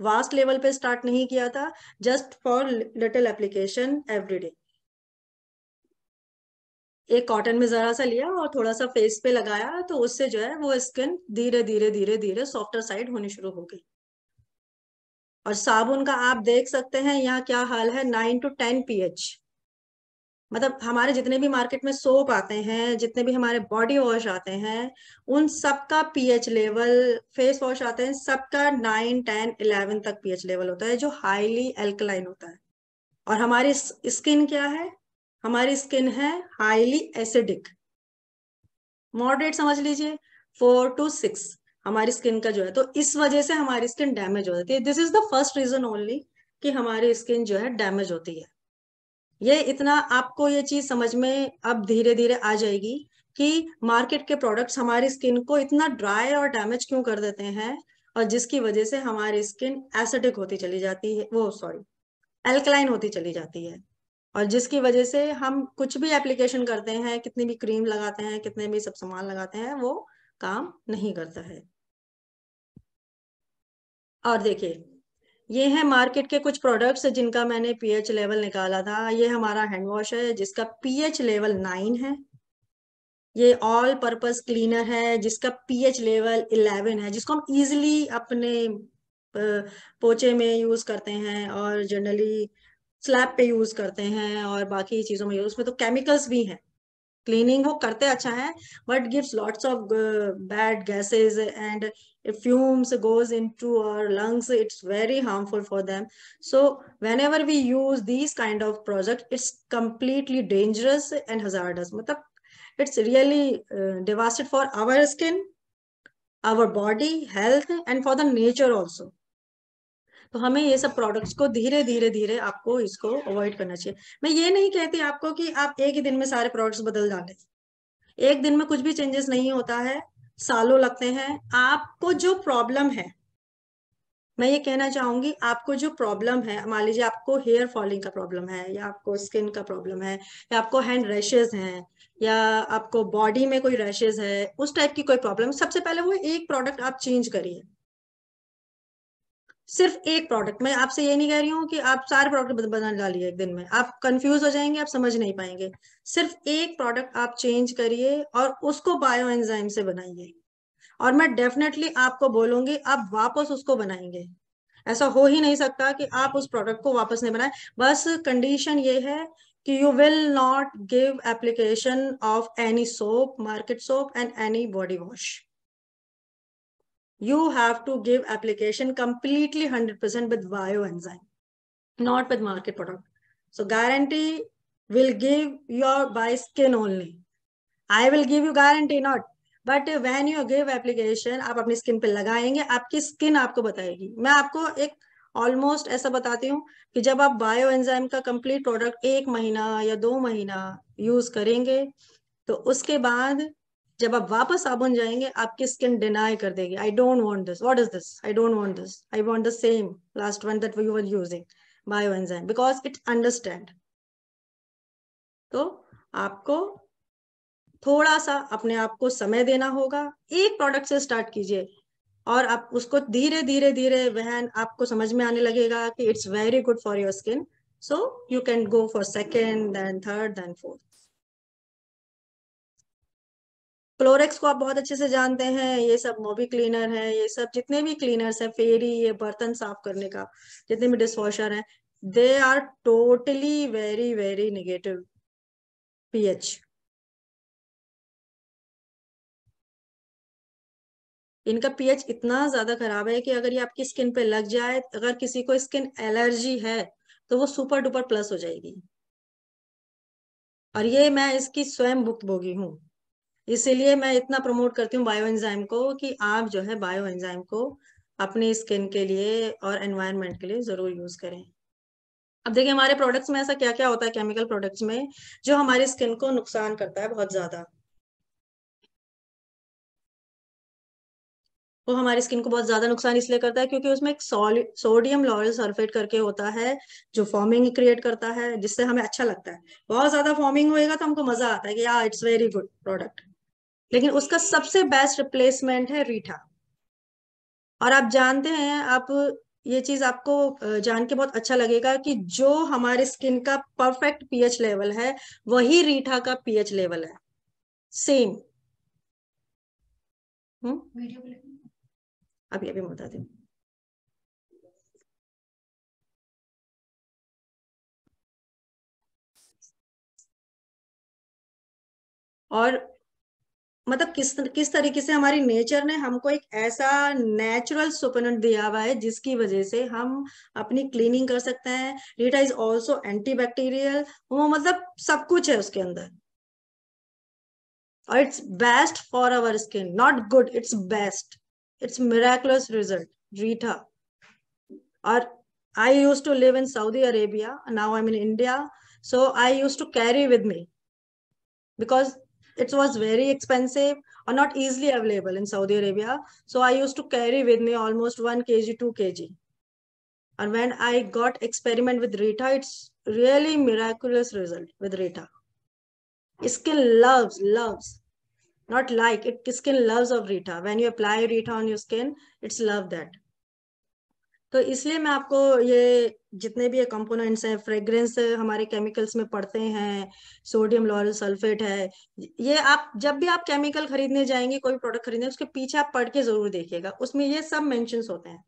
वास्ट लेवल पे स्टार्ट नहीं किया था just for little application everyday एक कॉटन में जरा सा लिया और थोड़ा सा फेस पे लगाया तो उससे जो है वो स्किन धीरे धीरे धीरे धीरे सॉफ्टर साइड होनी शुरू हो गई और साबुन का आप देख सकते हैं यहाँ क्या हाल है नाइन टू टेन पीएच मतलब हमारे जितने भी मार्केट में सोप आते हैं जितने भी हमारे बॉडी वॉश आते हैं उन सबका पीएच लेवल फेस वॉश आते हैं सबका नाइन टेन इलेवन तक पीएच लेवल होता है जो हाईली एल्कलाइन होता है और हमारी स्किन क्या है हमारी स्किन है हाईली एसिडिक मॉडरेट समझ लीजिए फोर टू सिक्स हमारी स्किन का जो है तो इस वजह से हमारी स्किन डैमेज हो जाती है this is the first reason only कि हमारी स्किन जो है डैमेज होती है ये इतना आपको ये चीज समझ में अब धीरे धीरे आ जाएगी कि मार्केट के प्रोडक्ट्स हमारी स्किन को इतना ड्राई और डैमेज क्यों कर देते हैं और जिसकी वजह से हमारी स्किन एसिडिक होती चली जाती है वो सॉरी एल्कलाइन होती चली जाती है और जिसकी वजह से हम कुछ भी एप्लीकेशन करते हैं कितनी भी क्रीम लगाते हैं कितने भी सब सामान लगाते हैं वो काम नहीं करता है और देखिए ये है मार्केट के कुछ प्रोडक्ट्स जिनका मैंने पीएच लेवल निकाला था ये हमारा हैंड वॉश है जिसका पीएच लेवल नाइन है ये ऑल पर्पस क्लीनर है जिसका पीएच लेवल इलेवन है जिसको हम इजिली अपने पोचे में यूज करते हैं और जनरली स्लैब पे यूज करते हैं और बाकी चीजों में यूज उसमें तो केमिकल्स भी हैं क्लीनिंग वो करते अच्छा है but gives lots of bad gases and it fumes goes into our lungs it's very harmful for them so whenever we use these kind of project it's completely dangerous and hazardous matlab it's really uh, devastated for our skin our body health and for the nature also तो हमें ये सब products को धीरे धीरे धीरे आपको इसको अवॉइड करना चाहिए मैं ये नहीं कहती आपको कि आप एक ही दिन में सारे प्रोडक्ट्स बदल डालें एक दिन में कुछ भी चेंजेस नहीं होता है सालों लगते हैं आपको जो प्रॉब्लम है मैं ये कहना चाहूंगी आपको जो प्रॉब्लम है मान लीजिए आपको हेयर फॉलिंग का प्रॉब्लम है या आपको स्किन का प्रॉब्लम है या आपको हैंड रैशेज हैं या आपको बॉडी में कोई रैशेज है उस टाइप की कोई प्रॉब्लम सबसे पहले वो एक प्रोडक्ट आप चेंज करिए सिर्फ एक प्रोडक्ट मैं आपसे ये नहीं कह रही हूँ कि आप सारे प्रोडक्ट बना डालिए एक दिन में आप कंफ्यूज हो जाएंगे आप समझ नहीं पाएंगे सिर्फ एक प्रोडक्ट आप चेंज करिए और उसको बायो एंजाइम से बनाइए और मैं डेफिनेटली आपको बोलूंगी आप वापस उसको बनाएंगे ऐसा हो ही नहीं सकता कि आप उस प्रोडक्ट को वापस नहीं बनाए बस कंडीशन ये है कि you will not give application of any soap market soap and any body wash you have to give application completely 100% with bioenzyme, not with market product. So guarantee will give your by skin only. I will give you guarantee not. But when you give application आप अपनी skin पे लगाएंगे आपकी skin आपको बताएगी मैं आपको एक ऑलमोस्ट ऐसा बताती हूँ कि जब आप बायो एंजाइम का कंप्लीट प्रोडक्ट एक महीना या दो महीना यूज करेंगे तो उसके बाद जब आप वापस साबुन जाएंगे आपकी स्किन डिनाई कर देगी I don't want this what is this I don't want this I want the same last one that you were using bio because it understand तो आपको थोड़ा सा अपने आप को समय देना होगा एक प्रोडक्ट से स्टार्ट कीजिए और आप उसको धीरे धीरे धीरे वहन आपको समझ में आने लगेगा कि it's very good for your skin so you can go for second then third then fourth Clorox को आप बहुत अच्छे से जानते हैं ये सब मोबी क्लीनर है ये सब जितने भी क्लीनर्स है फेरी ये बर्तन साफ करने का जितने भी डिशवॉशर है they are totally very very negative pH इनका पीएच इतना ज्यादा खराब है कि अगर ये आपकी स्किन पे लग जाए अगर किसी को स्किन एलर्जी है तो वो सुपर डुपर प्लस हो जाएगी और ये मैं इसकी स्वयं भोगी हूं इसीलिए मैं इतना प्रमोट करती हूँ बायो एंजाइम को कि आप जो है बायो एंजाइम को अपनी स्किन के लिए और एनवायरमेंट के लिए जरूर यूज करें अब देखिए हमारे प्रोडक्ट्स में ऐसा क्या क्या होता है केमिकल प्रोडक्ट्स में जो हमारी स्किन को नुकसान करता है बहुत ज्यादा वो हमारी स्किन को बहुत ज्यादा नुकसान इसलिए करता है क्योंकि उसमें एक सोडियम लॉरल सल्फेट करके होता है जो फॉर्मिंग क्रिएट करता है जिससे हमें अच्छा लगता है बहुत ज्यादा फॉर्मिंग होएगा तो हमको मजा आता है कि या इट्स वेरी गुड प्रोडक्ट लेकिन उसका सबसे बेस्ट रिप्लेसमेंट है रीठा और आप जानते हैं आप ये चीज आपको जान के बहुत अच्छा लगेगा कि जो हमारे स्किन का परफेक्ट पीएच लेवल है वही रीठा का पीएच लेवल है सेम हम्म? अभी अभी बता दें और मतलब किस किस तरीके से हमारी नेचर ने हमको एक ऐसा नेचुरल सुपन दिया हुआ है जिसकी वजह से हम अपनी क्लीनिंग कर सकते हैं रीटा इज ऑल्सो एंटीबैक्टीरियल वो मतलब सब कुछ है उसके अंदर और it's best for our skin not good it's best it's miraculous result रीठा और I use to live in Saudi Arabia now I mean India so I use to carry with me because it was very expensive or not easily available in Saudi Arabia. So I used to carry with me almost 1 kg, 2 kg. And when I got experiment with Rita, it's really miraculous result with Rita. Skin loves, loves, not like it. Skin loves of Rita. When you apply Rita on your skin, it's love that. तो इसलिए मैं आपको ये जितने भी ये components हैं fragrance हमारे केमिकल्स में पड़ते हैं सोडियम लॉरल सल्फेट है ये आप जब भी आप केमिकल खरीदने जाएंगे कोई प्रोडक्ट खरीदने उसके पीछे आप पढ़ के जरूर देखिएगा उसमें ये सब मेंशंस होते हैं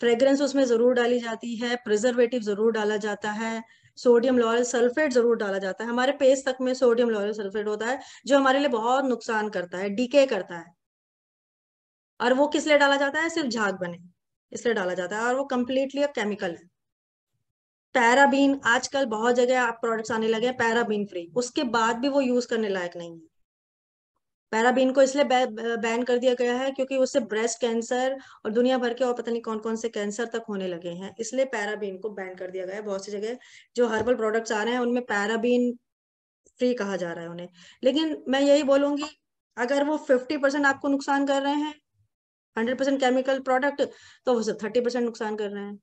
फ्रेग्रेंस उसमें जरूर डाली जाती है प्रिजर्वेटिव जरूर डाला जाता है सोडियम लॉरल सल्फेट जरूर डाला जाता है हमारे पेस्ट तक में सोडियम लॉरल सल्फेट होता है जो हमारे लिए बहुत नुकसान करता है डीके करता है और वो किस लिए डाला जाता है सिर्फ झाग बने इसलिए डाला जाता है और वो कम्प्लीटली अब केमिकल है पैराबीन आजकल बहुत जगह आप प्रोडक्ट्स आने लगे हैं पैराबीन फ्री उसके बाद भी वो यूज करने लायक नहीं है पैराबीन को इसलिए बैन कर दिया गया है क्योंकि उससे ब्रेस्ट कैंसर और दुनिया भर के और पता नहीं कौन कौन से कैंसर तक होने लगे हैं इसलिए पैराबीन को बैन कर दिया गया है बहुत सी जगह जो हर्बल प्रोडक्ट्स आ रहे हैं उनमें पैराबीन फ्री कहा जा रहा है उन्हें लेकिन मैं यही बोलूंगी अगर वो फिफ्टी परसेंट आपको नुकसान कर रहे हैं हंड्रेड परसेंट केमिकल प्रोडक्ट तो वो सब थर्टी परसेंट नुकसान कर रहे हैं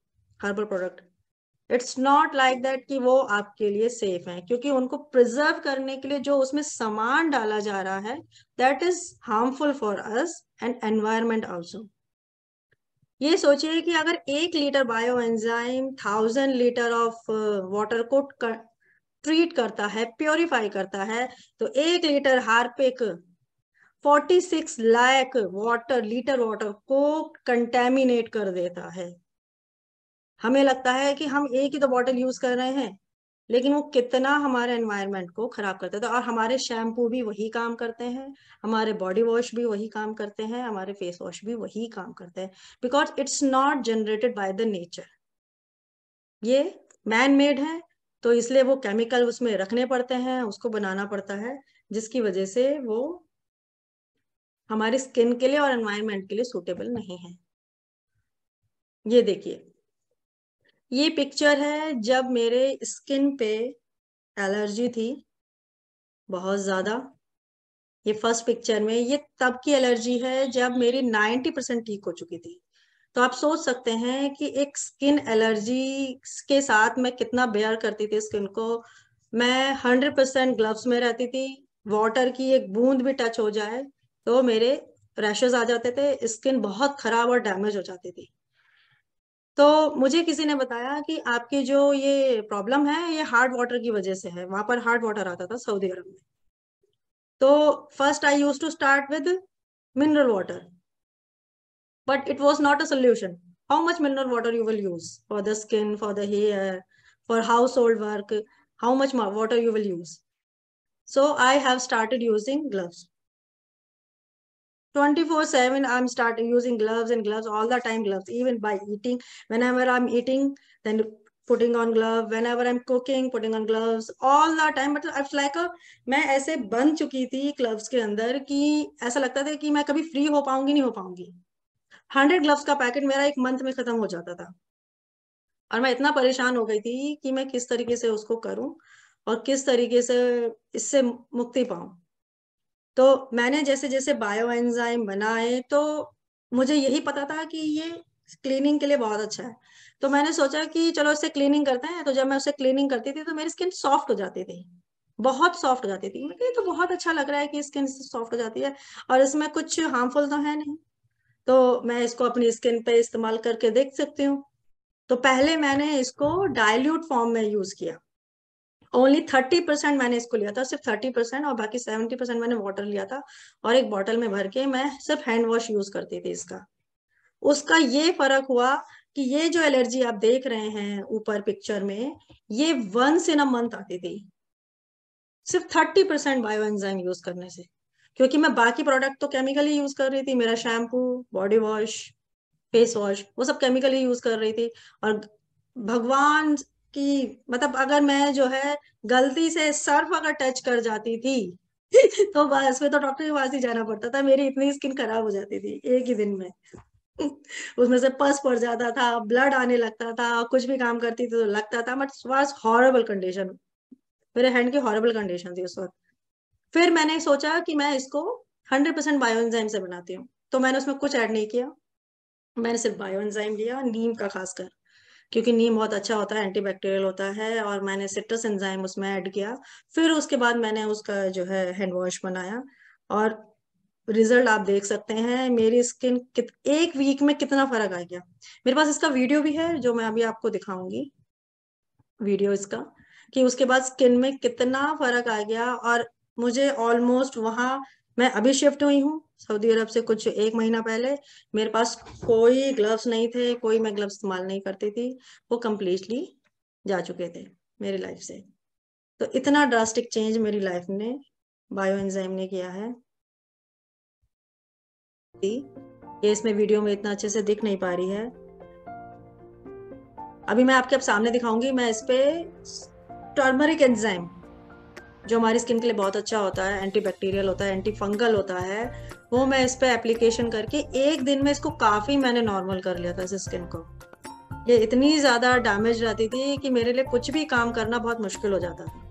herbal product it's not like that कि वो आपके लिए सेफ है क्योंकि उनको प्रिजर्व करने के लिए जो उसमें सामान डाला जा रहा है that is harmful for us and environment also ये सोचिए कि अगर एक litre bio enzyme thousand litre of water uh, को ट्रीट करता है प्योरीफाई करता है तो एक litre Harpic 46 lakh water litre water को कंटेमिनेट कर देता है हमें लगता है कि हम एक ही तो बॉटल यूज कर रहे हैं लेकिन वो कितना हमारे एनवायरनमेंट को खराब करता था तो और हमारे शैम्पू भी वही काम करते हैं हमारे बॉडी वॉश भी वही काम करते हैं हमारे फेस वॉश भी वही काम करते हैं because it's not generated by the nature ये मैन मेड है तो इसलिए वो केमिकल उसमें रखने पड़ते हैं उसको बनाना पड़ता है जिसकी वजह से वो हमारी स्किन के लिए और एनवायरमेंट के लिए सूटेबल नहीं है ये देखिए ये पिक्चर है जब मेरे स्किन पे एलर्जी थी बहुत ज्यादा ये फर्स्ट पिक्चर में ये तब की एलर्जी है जब मेरी 90 परसेंट ठीक हो चुकी थी तो आप सोच सकते हैं कि एक स्किन एलर्जी के साथ मैं कितना बेयर करती थी स्किन को मैं 100 परसेंट ग्लव्स में रहती थी वाटर की एक बूंद भी टच हो जाए तो मेरे रैशेज आ जाते थे स्किन बहुत खराब और डैमेज हो जाती थी तो मुझे किसी ने बताया कि आपकी जो ये प्रॉब्लम है ये हार्ड वाटर की वजह से है वहां पर हार्ड वाटर आता था सऊदी अरब में तो first I use to start with mineral water but it was not a solution how much mineral water you will use for the skin for the hair for household work how much water you will use so I have started using gloves 24 7 i'm starting using gloves and gloves all the time gloves even by eating whenever i'm eating then putting on glove whenever i'm cooking putting on gloves all the time मतलब I like मैं ऐसे बन चुकी थी gloves के अंदर कि ऐसा लगता था कि मैं कभी फ्री हो पाऊंगी नहीं हो पाऊंगी हंड्रेड ग्लव्स का पैकेट मेरा एक मंथ में खत्म हो जाता था और मैं इतना परेशान हो गई थी कि मैं किस तरीके से उसको करूं और किस तरीके से इससे मुक्ति पाऊं तो मैंने जैसे जैसे बायो एंजाइम बनाए तो मुझे यही पता था कि ये क्लीनिंग के लिए बहुत अच्छा है तो मैंने सोचा कि चलो इसे क्लीनिंग करते हैं तो जब मैं उसे क्लीनिंग करती थी तो मेरी स्किन सॉफ्ट हो जाती थी बहुत सॉफ्ट हो जाती थी मैं तो बहुत अच्छा लग रहा है कि स्किन सॉफ्ट हो जाती है और इसमें कुछ हार्मफुल तो है नहीं तो मैं इसको अपनी स्किन पे इस्तेमाल करके देख सकती हूँ तो पहले मैंने इसको डायल्यूट फॉर्म में यूज किया ओनली थर्टी परसेंट मैंने इसको लिया था सिर्फ थर्टी परसेंट और बाकी सेवेंटी परसेंट मैंने वाटर लिया था और एक बॉटल में भर के मैं सिर्फ हैंड वॉश यूज करती थी इसका उसका ये फर्क हुआ कि ये जो एलर्जी आप देख रहे हैं ऊपर पिक्चर में ये वन से अ मंथ आती थी सिर्फ thirty percent bio enzyme use करने से क्योंकि मैं बाकी प्रोडक्ट तो केमिकल ही यूज कर रही थी मेरा shampoo body wash face wash वो सब केमिकल ही यूज कर रही थी और भगवान कि मतलब अगर मैं जो है गलती से सर्फ अगर टच कर जाती थी तो बस में तो डॉक्टर के पास ही जाना पड़ता था मेरी इतनी स्किन खराब हो जाती थी एक ही दिन में उसमें से पस पड़ जाता था ब्लड आने लगता था कुछ भी काम करती थी तो लगता था बट वॉज हॉरेबल कंडीशन मेरे हैंड की हॉरेबल कंडीशन थी उस वक्त फिर मैंने सोचा कि मैं इसको हंड्रेड परसेंट बायो एंजाइम से बनाती हूँ तो मैंने उसमें कुछ ऐड नहीं किया मैंने सिर्फ बायो एंजाइम लिया नीम का खासकर क्योंकि नीम बहुत अच्छा होता है एंटीबैक्टीरियल होता है और मैंने सिट्रस एंजाइम उसमें ऐड किया फिर उसके बाद मैंने उसका जो है हैंड वॉश बनाया और रिजल्ट आप देख सकते हैं मेरी स्किन कित, एक वीक में कितना फर्क आ गया मेरे पास इसका वीडियो भी है जो मैं अभी आपको दिखाऊंगी वीडियो इसका कि उसके बाद स्किन में कितना फर्क आ गया और मुझे ऑलमोस्ट वहां मैं अभी शिफ्ट हुई हूँ सऊदी अरब से कुछ एक महीना पहले मेरे पास कोई ग्लव्स नहीं थे कोई मैं ग्लव्स इस्तेमाल नहीं करती थी वो कम्प्लीटली जा चुके थे मेरी लाइफ से तो इतना ड्रास्टिक चेंज मेरी लाइफ ने बायो एंजाइम ने किया है ये इसमें वीडियो में इतना अच्छे से दिख नहीं पा रही है अभी मैं आपके अब सामने दिखाऊंगी मैं इस पे टर्मरिक एंजाइम जो हमारी स्किन के लिए बहुत अच्छा होता है एंटी बैक्टीरियल होता है एंटी फंगल होता है वो मैं इस पर एप्लीकेशन करके एक दिन में इसको काफ़ी मैंने नॉर्मल कर लिया था इस स्किन को ये इतनी ज़्यादा डैमेज रहती थी कि मेरे लिए कुछ भी काम करना बहुत मुश्किल हो जाता था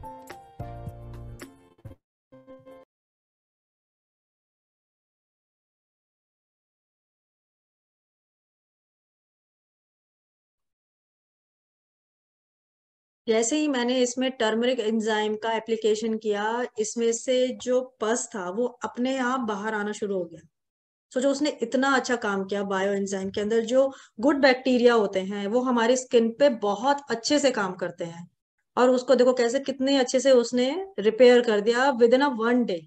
जैसे ही मैंने इसमें टर्मरिक एंजाइम का एप्लीकेशन किया इसमें से जो पस था वो अपने आप बाहर आना शुरू हो गया सोचो उसने इतना अच्छा काम किया बायो एंजाइम के अंदर जो गुड बैक्टीरिया होते हैं वो हमारी स्किन पे बहुत अच्छे से काम करते हैं और उसको देखो कैसे कितने अच्छे से उसने रिपेयर कर दिया within a one day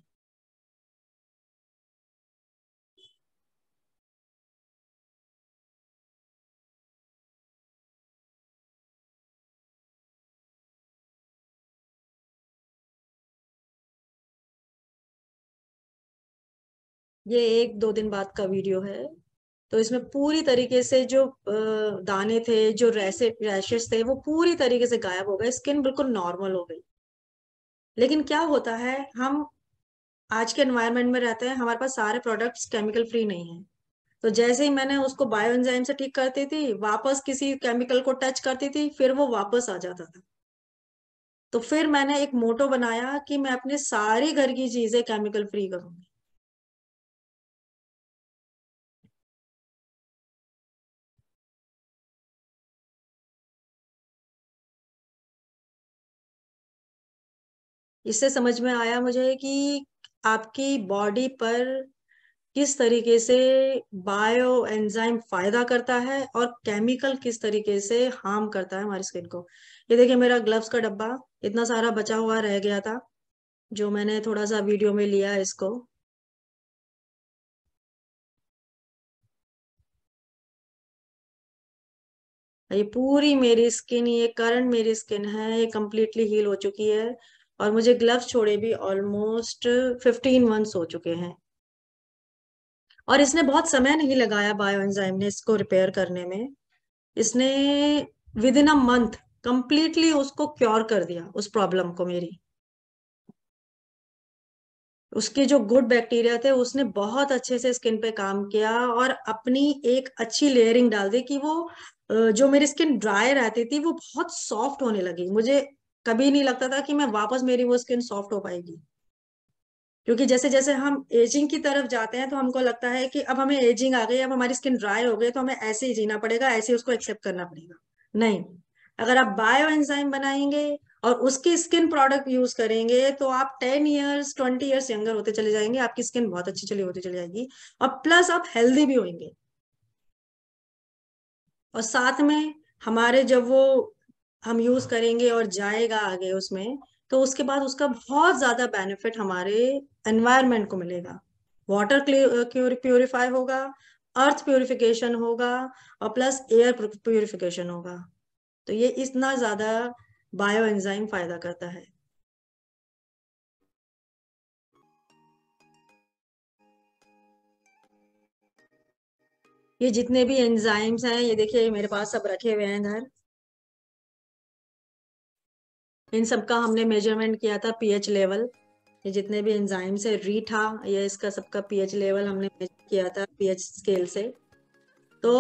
ये एक दो दिन बाद का वीडियो है तो इसमें पूरी तरीके से जो दाने थे जो रैसे रैशेस थे वो पूरी तरीके से गायब हो गए स्किन बिल्कुल नॉर्मल हो गई लेकिन क्या होता है हम आज के एनवायरनमेंट में रहते हैं हमारे पास सारे प्रोडक्ट्स केमिकल फ्री नहीं है तो जैसे ही मैंने उसको बायो एंजाइम से ठीक करती थी वापस किसी केमिकल को टच करती थी फिर वो वापस आ जाता था तो फिर मैंने एक मोटो बनाया कि मैं अपने सारी घर की चीजें केमिकल फ्री करूंगी इससे समझ में आया मुझे कि आपकी बॉडी पर किस तरीके से बायो एंजाइम फायदा करता है और केमिकल किस तरीके से हार्म करता है हमारी स्किन को ये देखिए मेरा ग्लव्स का डब्बा इतना सारा बचा हुआ रह गया था जो मैंने थोड़ा सा वीडियो में लिया इसको ये पूरी मेरी स्किन ये करंट मेरी स्किन है ये कम्प्लीटली हील हो चुकी है और मुझे ग्लव्स छोड़े भी ऑलमोस्ट फिफ्टीन मंथ्स हो चुके हैं और इसने बहुत समय नहीं लगाया बायो एंजाइम ने इसको रिपेयर करने में इसने within a month completely उसको क्योर कर दिया उस प्रॉब्लम को मेरी उसके जो गुड बैक्टीरिया थे उसने बहुत अच्छे से स्किन पे काम किया और अपनी एक अच्छी लेयरिंग डाल दी कि वो जो मेरी स्किन ड्राई रहती थी वो बहुत सॉफ्ट होने लगी मुझे कभी नहीं लगता था कि मैं वापस मेरी वो स्किन सॉफ्ट हो पाएगी क्योंकि जैसे जैसे हम एजिंग की तरफ जाते हैं तो हमको लगता है कि अब हमें एजिंग आ गई अब हमारी स्किन ड्राई हो गई तो हमें ऐसे ही जीना पड़ेगा ऐसे ही उसको एक्सेप्ट करना पड़ेगा नहीं अगर आप बायो एंजाइम बनाएंगे और उसके स्किन प्रोडक्ट यूज करेंगे तो आप ten years twenty years younger होते चले जाएंगे आपकी स्किन बहुत अच्छी चली होती चली जाएगी और प्लस आप हेल्दी भी होंगे और साथ में हमारे जब वो हम यूज करेंगे और जाएगा आगे उसमें तो उसके बाद उसका बहुत ज्यादा बेनिफिट हमारे एनवायरमेंट को मिलेगा वाटर प्योरीफाई होगा अर्थ प्योरिफिकेशन होगा और प्लस एयर प्योरिफिकेशन होगा तो ये इतना ज्यादा बायो एंजाइम फायदा करता है ये जितने भी एंजाइम्स हैं ये देखिए मेरे पास सब रखे हुए हैं इधर इन सब का हमने मेजरमेंट किया था पीएच लेवल ये जितने भी एंजाइम से री था ये इसका सबका पीएच लेवल हमने मेजर किया था पीएच स्केल से तो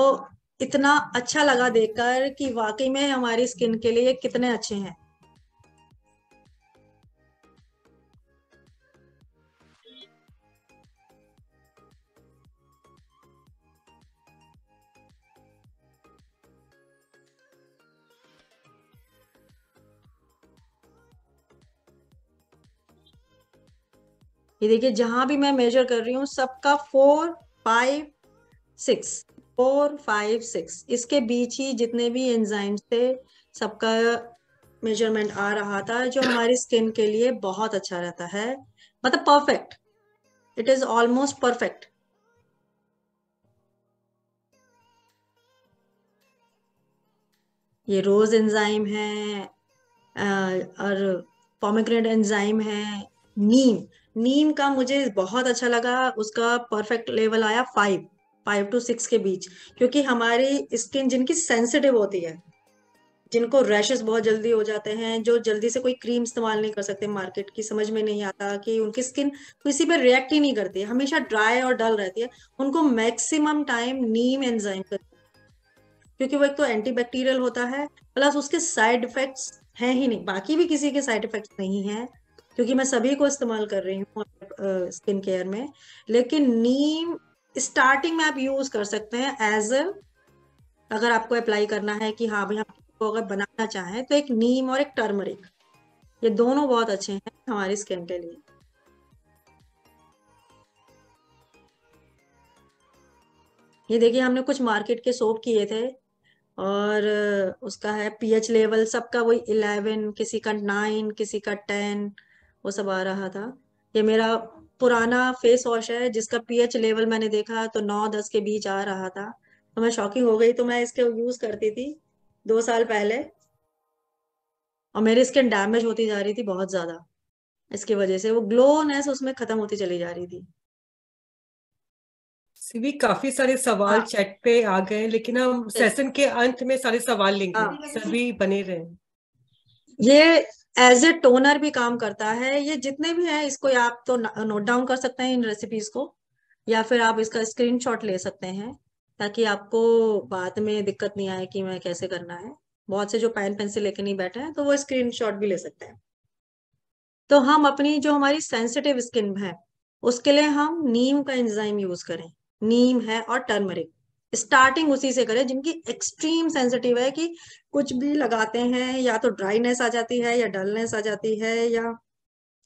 इतना अच्छा लगा देखकर कि वाकई में हमारी स्किन के लिए कितने अच्छे हैं ये देखिए जहां भी मैं मेजर कर रही हूँ सबका four five six four five six इसके बीच ही जितने भी एंजाइम्स थे सबका मेजरमेंट आ रहा था जो हमारी स्किन के लिए बहुत अच्छा रहता है मतलब perfect it is almost perfect ये रोज एंजाइम है और पॉमिग्रेट एंजाइम है नीम नीम का मुझे बहुत अच्छा लगा उसका परफेक्ट लेवल आया फाइव फाइव टू सिक्स के बीच क्योंकि हमारी स्किन जिनकी सेंसिटिव होती है जिनको रैशेस बहुत जल्दी हो जाते हैं जो जल्दी से कोई क्रीम इस्तेमाल नहीं कर सकते मार्केट की समझ में नहीं आता कि उनकी स्किन किसी पर रिएक्ट ही नहीं करती हमेशा ड्राई और डल रहती है उनको मैक्सिमम टाइम नीम एंजाइम कर क्योंकि वो एक तो एंटीबैक्टीरियल होता है प्लस उसके साइड इफेक्ट्स हैं ही नहीं बाकी भी किसी के साइड इफेक्ट्स नहीं है क्योंकि मैं सभी को इस्तेमाल कर रही हूँ स्किन केयर में लेकिन नीम स्टार्टिंग में आप यूज कर सकते हैं एज अगर आपको अप्लाई करना है कि हाँ भाई हमको अगर बनाना चाहें तो एक नीम और एक टर्मरिक ये दोनों बहुत अच्छे हैं हमारी स्किन के लिए ये देखिए हमने कुछ मार्केट के सोप किए थे और उसका है पीएच लेवल सबका वही इलेवन किसी का नाइन किसी का टेन वो सब आ रहा था ये मेरा पुराना फेस वॉश है जिसका पीएच लेवल मैंने देखा तो नौ दस के बीच आ रहा था तो मैं शॉकिंग हो गई तो मैं इसके यूज करती थी दो साल पहले और मेरी स्किन डैमेज होती जा रही थी बहुत ज्यादा इसकी वजह से वो ग्लोनेस उसमें खत्म होती चली जा रही थी सिवी काफी सारे सवाल हाँ। चैट पे आ गए लेकिन हम सेशन के अंत में सारे सवाल लेंगे हाँ। सभी बने रहे ये एज ए टोनर भी काम करता है ये जितने भी हैं इसको आप तो नोट डाउन कर सकते हैं इन रेसिपीज को या फिर आप इसका स्क्रीनशॉट ले सकते हैं ताकि आपको बाद में दिक्कत नहीं आए कि मैं कैसे करना है बहुत से जो पेन पेंसिल लेके नहीं बैठे हैं तो वो स्क्रीनशॉट भी ले सकते हैं तो हम अपनी जो हमारी सेंसिटिव स्किन है उसके लिए हम नीम का एंजाइम यूज करें नीम है और टर्मरिक स्टार्टिंग उसी से करें जिनकी एक्सट्रीम सेंसिटिव है कि कुछ भी लगाते हैं या तो ड्राइनेस आ जाती है या डलनेस आ जाती है या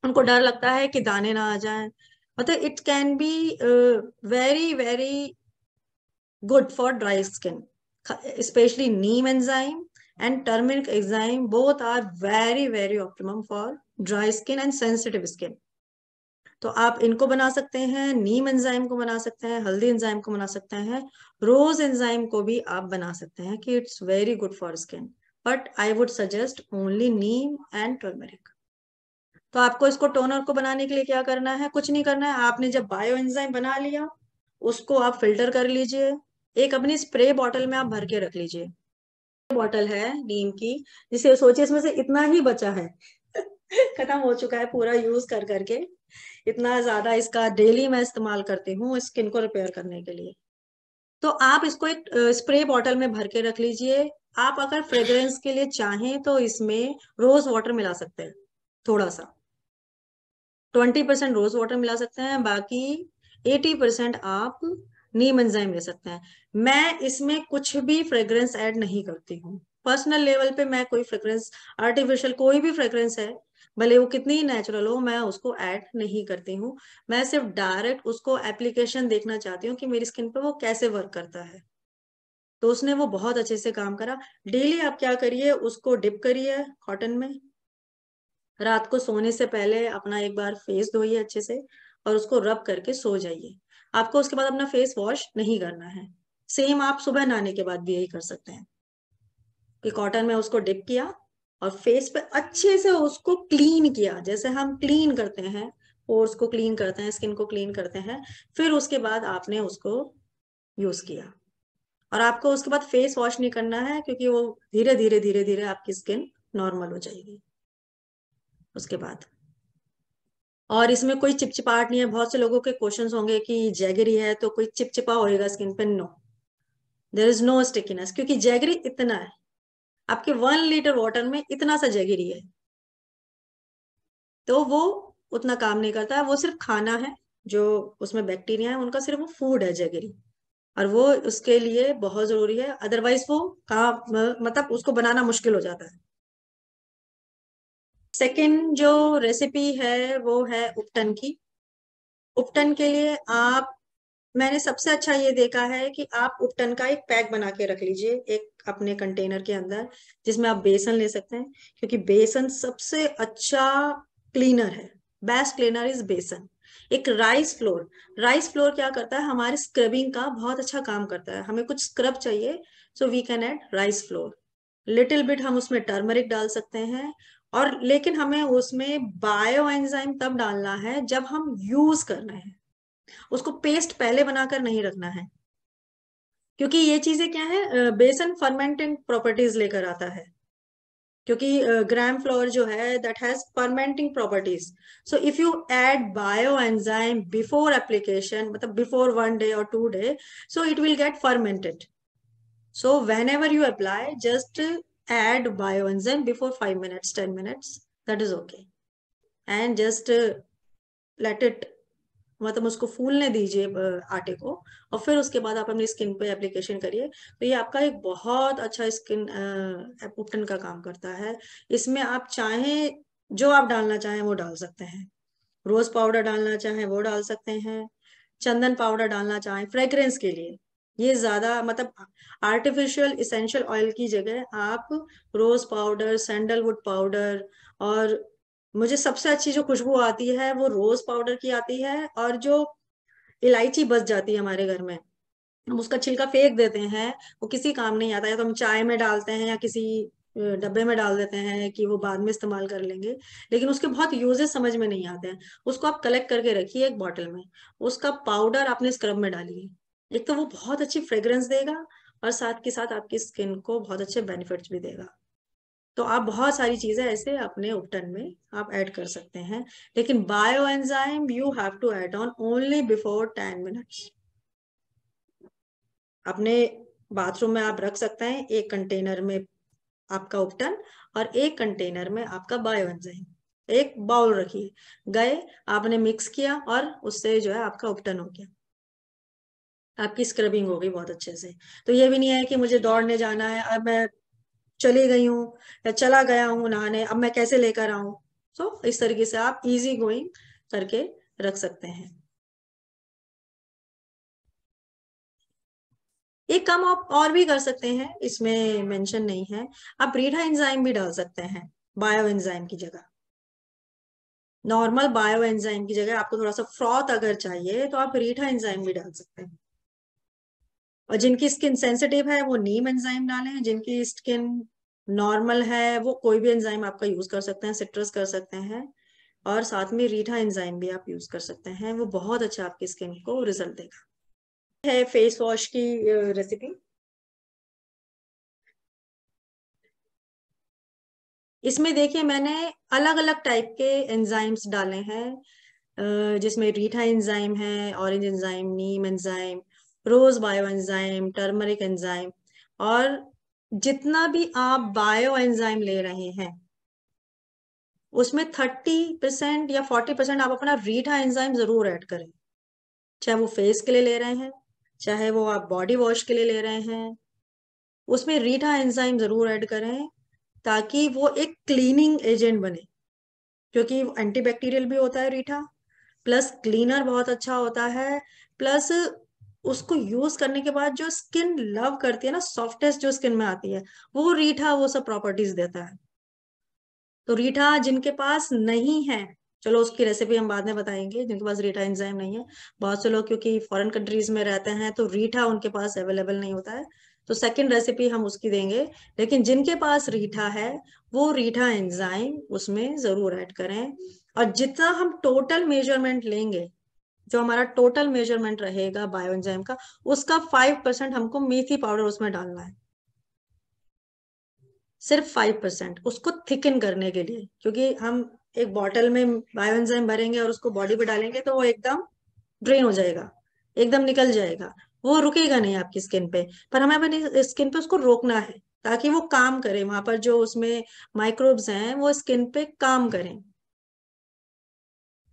उनको डर लगता है कि दाने ना आ जाए मतलब it can be very very good for dry skin specially neem enzyme and turmeric enzyme both are very very optimum for dry skin and sensitive skin तो आप इनको बना सकते हैं नीम एंजाइम को बना सकते हैं हल्दी एंजाइम को बना सकते हैं रोज एंजाइम को भी आप बना सकते हैं कि it's very good for skin but I would suggest only neem and turmeric तो आपको इसको टोनर को बनाने के लिए क्या करना है कुछ नहीं करना है आपने जब बायो एंजाइम बना लिया उसको आप फिल्टर कर लीजिए एक अपनी स्प्रे बॉटल में आप भर के रख लीजिए बॉटल है नीम की जिसे सोचिए इसमें से इतना ही बचा है खत्म हो चुका है पूरा यूज कर करके इतना ज्यादा इसका डेली मैं इस्तेमाल करती हूँ स्किन को रिपेयर करने के लिए तो आप इसको एक स्प्रे बॉटल में भर के रख लीजिए आप अगर फ्रेग्रेंस के लिए चाहें तो इसमें रोज वाटर मिला सकते हैं थोड़ा सा ट्वेंटी परसेंट रोज वाटर मिला सकते हैं बाकी एटी परसेंट आप नीम एंजाइम ले सकते हैं मैं इसमें कुछ भी फ्रेग्रेंस ऐड नहीं करती हूँ पर्सनल लेवल पे मैं कोई फ्रेग्रेंस आर्टिफिशियल कोई भी फ्रेग्रेंस है भले वो कितनी ही नेचुरल हो मैं उसको ऐड नहीं करती हूँ मैं सिर्फ डायरेक्ट उसको एप्लीकेशन देखना चाहती हूँ कि मेरी स्किन पे वो कैसे वर्क करता है तो उसने वो बहुत अच्छे से काम करा डेली आप क्या करिए उसको डिप करिए कॉटन में रात को सोने से पहले अपना एक बार फेस धोइए अच्छे से और उसको रब करके सो जाइए आपको उसके बाद अपना फेस वॉश नहीं करना है सेम आप सुबह नहाने के बाद भी यही कर सकते हैं कि कॉटन में उसको डिप किया और फेस पे अच्छे से उसको क्लीन किया जैसे हम क्लीन करते हैं पोर्स को क्लीन करते हैं स्किन को क्लीन करते हैं फिर उसके बाद आपने उसको यूज किया और आपको उसके बाद फेस वॉश नहीं करना है क्योंकि वो धीरे धीरे धीरे धीरे आपकी स्किन नॉर्मल हो जाएगी उसके बाद और इसमें कोई चिपचिपाहट नहीं है बहुत से लोगों के क्वेश्चन होंगे कि जैगरी है तो कोई चिपचिपा होएगा स्किन पे no there is no stickiness क्योंकि जैगरी इतना है आपके वन लीटर वाटर में इतना सा जगह है तो वो उतना काम नहीं करता है वो सिर्फ खाना है जो उसमें बैक्टीरिया है उनका सिर्फ वो फूड है जगेरी और वो उसके लिए बहुत जरूरी है अदरवाइज वो कहा मतलब उसको बनाना मुश्किल हो जाता है सेकेंड जो रेसिपी है वो है उपटन की उपटन के लिए आप मैंने सबसे अच्छा ये देखा है कि आप उपटन का एक पैक बना के रख लीजिए एक अपने कंटेनर के अंदर जिसमें आप बेसन ले सकते हैं क्योंकि बेसन सबसे अच्छा क्लीनर है बेस्ट क्लीनर इज बेसन एक राइस फ्लोर राइस फ्लोर क्या करता है हमारे स्क्रबिंग का बहुत अच्छा काम करता है हमें कुछ स्क्रब चाहिए so we can add rice flour little bit हम उसमें टर्मरिक डाल सकते हैं और लेकिन हमें उसमें बायो एंजाइम तब डालना है जब हम यूज कर रहे हैं उसको पेस्ट पहले बनाकर नहीं रखना है क्योंकि ये चीजें क्या है बेसन फर्मेंटिंग प्रॉपर्टीज लेकर आता है क्योंकि ग्राम फ्लोर जो है that has fermenting properties so if you add bio enzyme before application मतलब बिफोर वन डे और two day so it will get fermented so whenever you apply just add bio enzyme before five minutes ten minutes that is okay and just let it मतलब उसको फूलने दीजिए आटे को और फिर उसके बाद आप अपनी स्किन पे एप्लीकेशन करिए तो ये आपका एक बहुत अच्छा स्किन एपुटन का काम करता है इसमें आप चाहें जो आप डालना चाहें वो डाल सकते हैं रोज पाउडर डालना चाहें वो डाल सकते हैं चंदन पाउडर डालना चाहें फ्रेग्रेंस के लिए ये ज्यादा मतलब आर्टिफिशियल इसेंशियल ऑयल की जगह आप रोज पाउडर सैंडलवुड पाउडर और मुझे सबसे अच्छी जो खुशबू आती है वो रोज पाउडर की आती है और जो इलायची बच जाती है हमारे घर में हम उसका छिलका फेंक देते हैं वो किसी काम नहीं आता या तो हम चाय में डालते हैं या किसी डब्बे में डाल देते हैं कि वो बाद में इस्तेमाल कर लेंगे लेकिन उसके बहुत यूजेस समझ में नहीं आते हैं उसको आप कलेक्ट करके रखिए एक बॉटल में उसका पाउडर आपने स्क्रब में डालिए एक तो वो बहुत अच्छी फ्रेग्रेंस देगा और साथ के साथ आपकी स्किन को बहुत अच्छे बेनिफिट्स भी देगा तो आप बहुत सारी चीजें ऐसे अपने उपटन में आप ऐड कर सकते हैं लेकिन bio enzyme you have to add on only before ten minutes अपने बाथरूम में आप रख सकते हैं एक कंटेनर में आपका उपटन और एक कंटेनर में आपका बायो एंजाइम एक बाउल रखिए गए आपने मिक्स किया और उससे जो है आपका उपटन हो गया आपकी स्क्रबिंग हो गई बहुत अच्छे से तो ये भी नहीं है कि मुझे दौड़ने जाना है अब मैं चली गई हूँ या चला गया हूँ नहाने अब मैं कैसे लेकर आऊं सो इस तरीके से आप इजी गोइंग करके रख सकते हैं एक काम आप और भी कर सकते हैं इसमें मेंशन नहीं है आप रीढ़ा एंजाइम भी डाल सकते हैं बायो एंजाइम की जगह नॉर्मल बायो एंजाइम की जगह आपको थोड़ा सा फ्रॉथ अगर चाहिए तो आप रीठा एंजाइम भी डाल सकते हैं और जिनकी स्किन सेंसिटिव है वो नीम एंजाइम डालें जिनकी स्किन नॉर्मल है वो कोई भी एंजाइम आपका यूज कर सकते हैं सिट्रस कर सकते हैं और साथ में रीठा एंजाइम भी आप यूज कर सकते हैं वो बहुत अच्छा आपकी स्किन को रिजल्ट देगा है फेस वॉश की रेसिपी इसमें देखिए मैंने अलग अलग टाइप के एंजाइम्स डाले हैं जिसमें रीठा एंजाइम है ऑरेंज एंजाइम नीम enzyme rose bio enzyme turmeric enzyme और जितना भी आप बायो एंजाइम ले रहे हैं उसमें थर्टी परसेंट या फोर्टी परसेंट आप अपना रीठा एंजाइम जरूर ऐड करें चाहे वो फेस के लिए ले रहे हैं चाहे वो आप बॉडी वॉश के लिए ले रहे हैं उसमें रीठा एंजाइम जरूर ऐड करें ताकि वो एक क्लीनिंग एजेंट बने क्योंकि एंटीबैक्टीरियल भी होता है रीठा प्लस क्लीनर बहुत अच्छा होता है प्लस उसको यूज करने के बाद जो स्किन लव करती है ना सॉफ्टेस्ट जो स्किन में आती है वो रीठा वो सब प्रॉपर्टीज देता है तो रीठा जिनके पास नहीं है चलो उसकी रेसिपी हम बाद में बताएंगे जिनके पास रीठा एंजाइम नहीं है बहुत से लोग क्योंकि फॉरेन कंट्रीज में रहते हैं तो रीठा उनके पास अवेलेबल नहीं होता है तो सेकंड रेसिपी हम उसकी देंगे लेकिन जिनके पास रीठा है वो रीठा एंजाइम उसमें जरूर ऐड करें और जितना हम टोटल मेजरमेंट लेंगे जो हमारा टोटल मेजरमेंट रहेगा बायो एंजाइम का उसका फाइव परसेंट हमको मेथी पाउडर उसमें डालना है सिर्फ फाइव परसेंट उसको थिकन करने के लिए क्योंकि हम एक बॉटल में बायो एंजाइम भरेंगे और उसको बॉडी पे डालेंगे तो वो एकदम ड्रेन हो जाएगा एकदम निकल जाएगा वो रुकेगा नहीं आपकी स्किन पे पर हमें अपनी स्किन पे उसको रोकना है ताकि वो काम करे वहां पर जो उसमें माइक्रोब्स हैं वो स्किन पे काम करें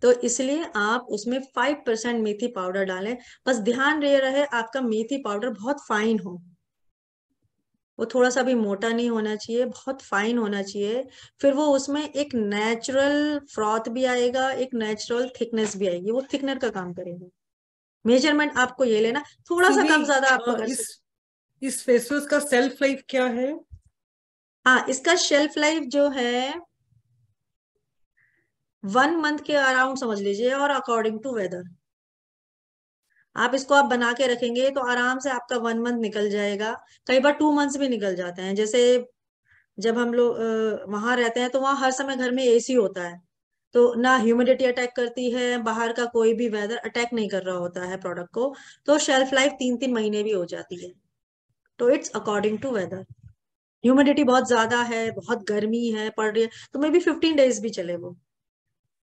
तो इसलिए आप उसमें फाइव परसेंट मेथी पाउडर डालें बस ध्यान रहे रहे आपका मेथी पाउडर बहुत फाइन हो वो थोड़ा सा भी मोटा नहीं होना चाहिए बहुत फाइन होना चाहिए फिर वो उसमें एक नेचुरल फ्रॉथ भी आएगा एक नेचुरल थिकनेस भी आएगी वो थिकनर का काम करेगा मेजरमेंट आपको ये लेना थोड़ा सा कम ज्यादा आपको इस इस फेस वॉश का सेल्फ लाइफ क्या है हाँ इसका शेल्फ लाइफ जो है वन मंथ के अराउंड समझ लीजिए और अकॉर्डिंग टू वेदर आप इसको आप बना के रखेंगे तो आराम से आपका वन मंथ निकल जाएगा कई बार टू मंथ्स भी निकल जाते हैं जैसे जब हम लोग वहां रहते हैं तो वहां हर समय घर में एसी होता है तो ना ह्यूमिडिटी अटैक करती है बाहर का कोई भी वेदर अटैक नहीं कर रहा होता है प्रोडक्ट को तो शेल्फ लाइफ तीन तीन महीने भी हो जाती है तो it's according to weather humidity बहुत ज्यादा है बहुत गर्मी है पड़ रही है तो मे बी फिफ्टीन डेज भी चले वो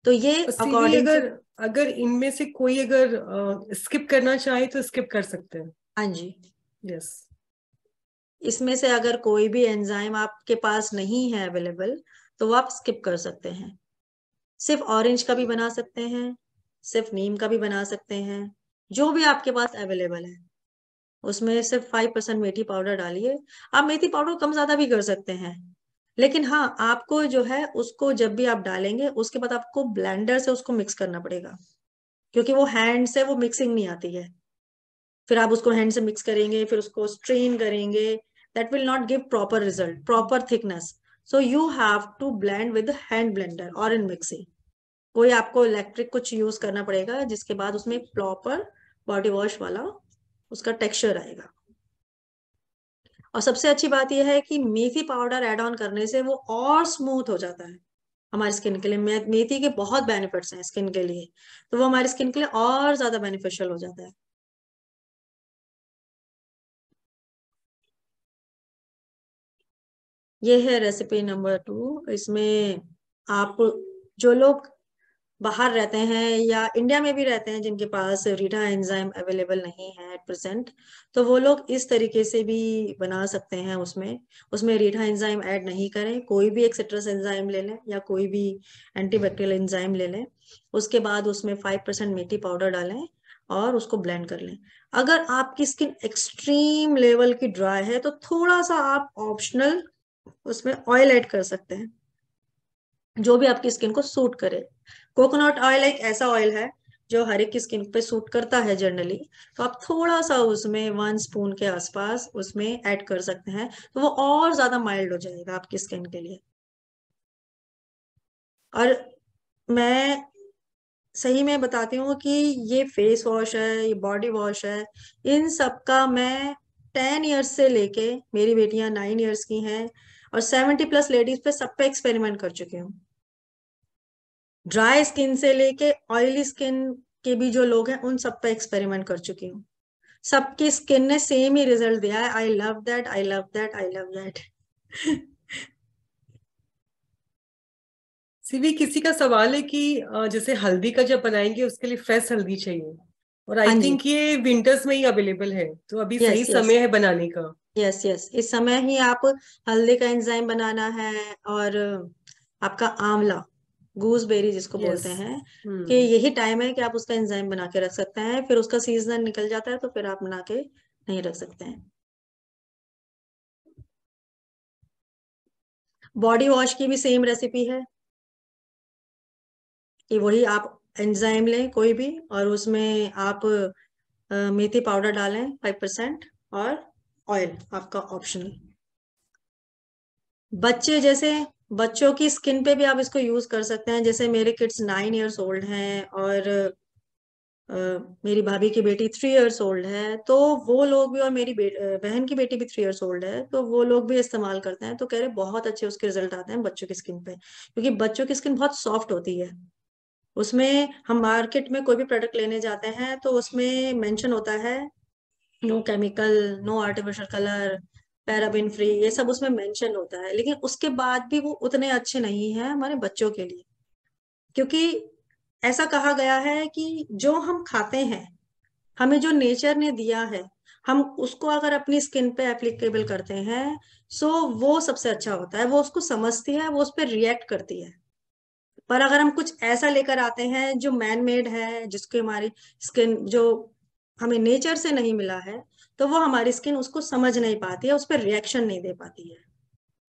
तो ये अकॉर्डिंग अगर अगर इनमें से कोई अगर स्किप करना चाहे तो स्किप कर सकते हैं हाँ जी यस इसमें से अगर कोई भी एंजाइम आपके पास नहीं है अवेलेबल तो आप स्किप कर सकते हैं सिर्फ ऑरेंज का भी बना सकते हैं सिर्फ नीम का भी बना सकते हैं जो भी आपके पास अवेलेबल है उसमें सिर्फ फाइव परसेंट मेथी पाउडर डालिए आप मेथी पाउडर कम ज्यादा भी कर सकते हैं लेकिन हाँ आपको जो है उसको जब भी आप डालेंगे उसके बाद आपको ब्लेंडर से उसको मिक्स करना पड़ेगा क्योंकि वो हैंड से वो मिक्सिंग नहीं आती है फिर आप उसको हैंड से मिक्स करेंगे फिर उसको स्ट्रेन करेंगे that will not give proper result proper thickness so you have to blend with hand blender और इन मिक्सी कोई आपको इलेक्ट्रिक कुछ यूज करना पड़ेगा जिसके बाद उसमें प्रॉपर बॉडी वॉश वाला उसका टेक्सचर आएगा और सबसे अच्छी बात यह है कि मेथी पाउडर एड ऑन करने से वो और स्मूथ हो जाता है हमारी स्किन के लिए मेथी के बहुत बेनिफिट्स हैं स्किन के लिए तो वो हमारी स्किन के लिए और ज्यादा बेनिफिशियल हो जाता है ये है रेसिपी नंबर टू इसमें आप जो लोग बाहर रहते हैं या इंडिया में भी रहते हैं जिनके पास रीढ़ा एंजाइम अवेलेबल नहीं है एट प्रेजेंट तो वो लोग इस तरीके से भी बना सकते हैं उसमें उसमें रीढ़ा एंजाइम ऐड नहीं करें कोई भी एक सिट्रस एंजाइम ले लें या कोई भी एंटीबैक्टीरियल एंजाइम ले लें उसके बाद उसमें फाइव परसेंट मेथी पाउडर डालें और उसको ब्लेंड कर लें अगर आपकी स्किन एक्सट्रीम लेवल की ड्राई है तो थोड़ा सा आप ऑप्शनल उसमें ऑयल ऐड कर सकते हैं जो भी आपकी स्किन को सूट करे कोकोनट ऑयल एक ऐसा ऑयल है जो हर एक की स्किन पे सूट करता है जनरली तो आप थोड़ा सा उसमें वन स्पून के आसपास उसमें ऐड कर सकते हैं तो वो और ज्यादा माइल्ड हो जाएगा आपकी स्किन के लिए और मैं सही में बताती हूँ कि ये फेस वॉश है ये बॉडी वॉश है इन सब का मैं टेन ईयर्स से लेके मेरी बेटियां नाइन ईयर्स की हैं और सेवेंटी प्लस लेडीज पे सब पे एक्सपेरिमेंट कर चुकी हूँ ड्राई स्किन से लेके ऑयली स्किन के भी जो लोग हैं उन सब पे एक्सपेरिमेंट कर चुकी हूँ सबकी स्किन ने सेम ही रिजल्ट दिया है I love that I love that I love that सिवी किसी का सवाल है कि जैसे हल्दी का जब बनाएंगे उसके लिए फ्रेश हल्दी चाहिए और आई थिंक हाँ ये विंटर्स में ही अवेलेबल है तो अभी yes, सही yes. समय है बनाने का यस yes, यस yes. इस समय ही आप हल्दी का एंजाइम बनाना है और आपका आंवला गूसबेरी जिसको yes. बोलते हैं हम्म। कि यही टाइम है कि आप उसका एंजाइम बना के रख सकते हैं फिर उसका सीजन निकल जाता है तो फिर आप बना के नहीं रख सकते हैं बॉडी वॉश की भी सेम रेसिपी है कि वही आप एंजाइम लें कोई भी और उसमें आप मेथी पाउडर डालें फाइव परसेंट और ऑयल आपका ऑप्शनल बच्चे जैसे बच्चों की स्किन पे भी आप इसको यूज कर सकते हैं जैसे मेरे किड्स नाइन इयर्स ओल्ड हैं और आ, मेरी भाभी की बेटी थ्री इयर्स ओल्ड है तो वो लोग भी और मेरी बहन की बेटी भी थ्री इयर्स ओल्ड है तो वो लोग भी इस्तेमाल करते हैं तो कह रहे बहुत अच्छे उसके रिजल्ट आते हैं बच्चों की स्किन पे क्योंकि बच्चों की स्किन बहुत सॉफ्ट होती है उसमें हम मार्केट में कोई भी प्रोडक्ट लेने जाते हैं तो उसमें मेंशन होता है no chemical no artificial colour paraben free ये सब उसमें मेंशन होता है लेकिन उसके बाद भी वो उतने अच्छे नहीं है हमारे बच्चों के लिए क्योंकि ऐसा कहा गया है कि जो हम खाते हैं हमें जो नेचर ने दिया है हम उसको अगर अपनी स्किन पे एप्लीकेबल करते हैं सो वो सबसे अच्छा होता है वो उसको समझती है वो उस पर रिएक्ट करती है पर अगर हम कुछ ऐसा लेकर आते हैं जो मैन मेड है जिसकी हमारी स्किन जो हमें नेचर से नहीं मिला है तो वो हमारी स्किन उसको समझ नहीं पाती है उस पर रिएक्शन नहीं दे पाती है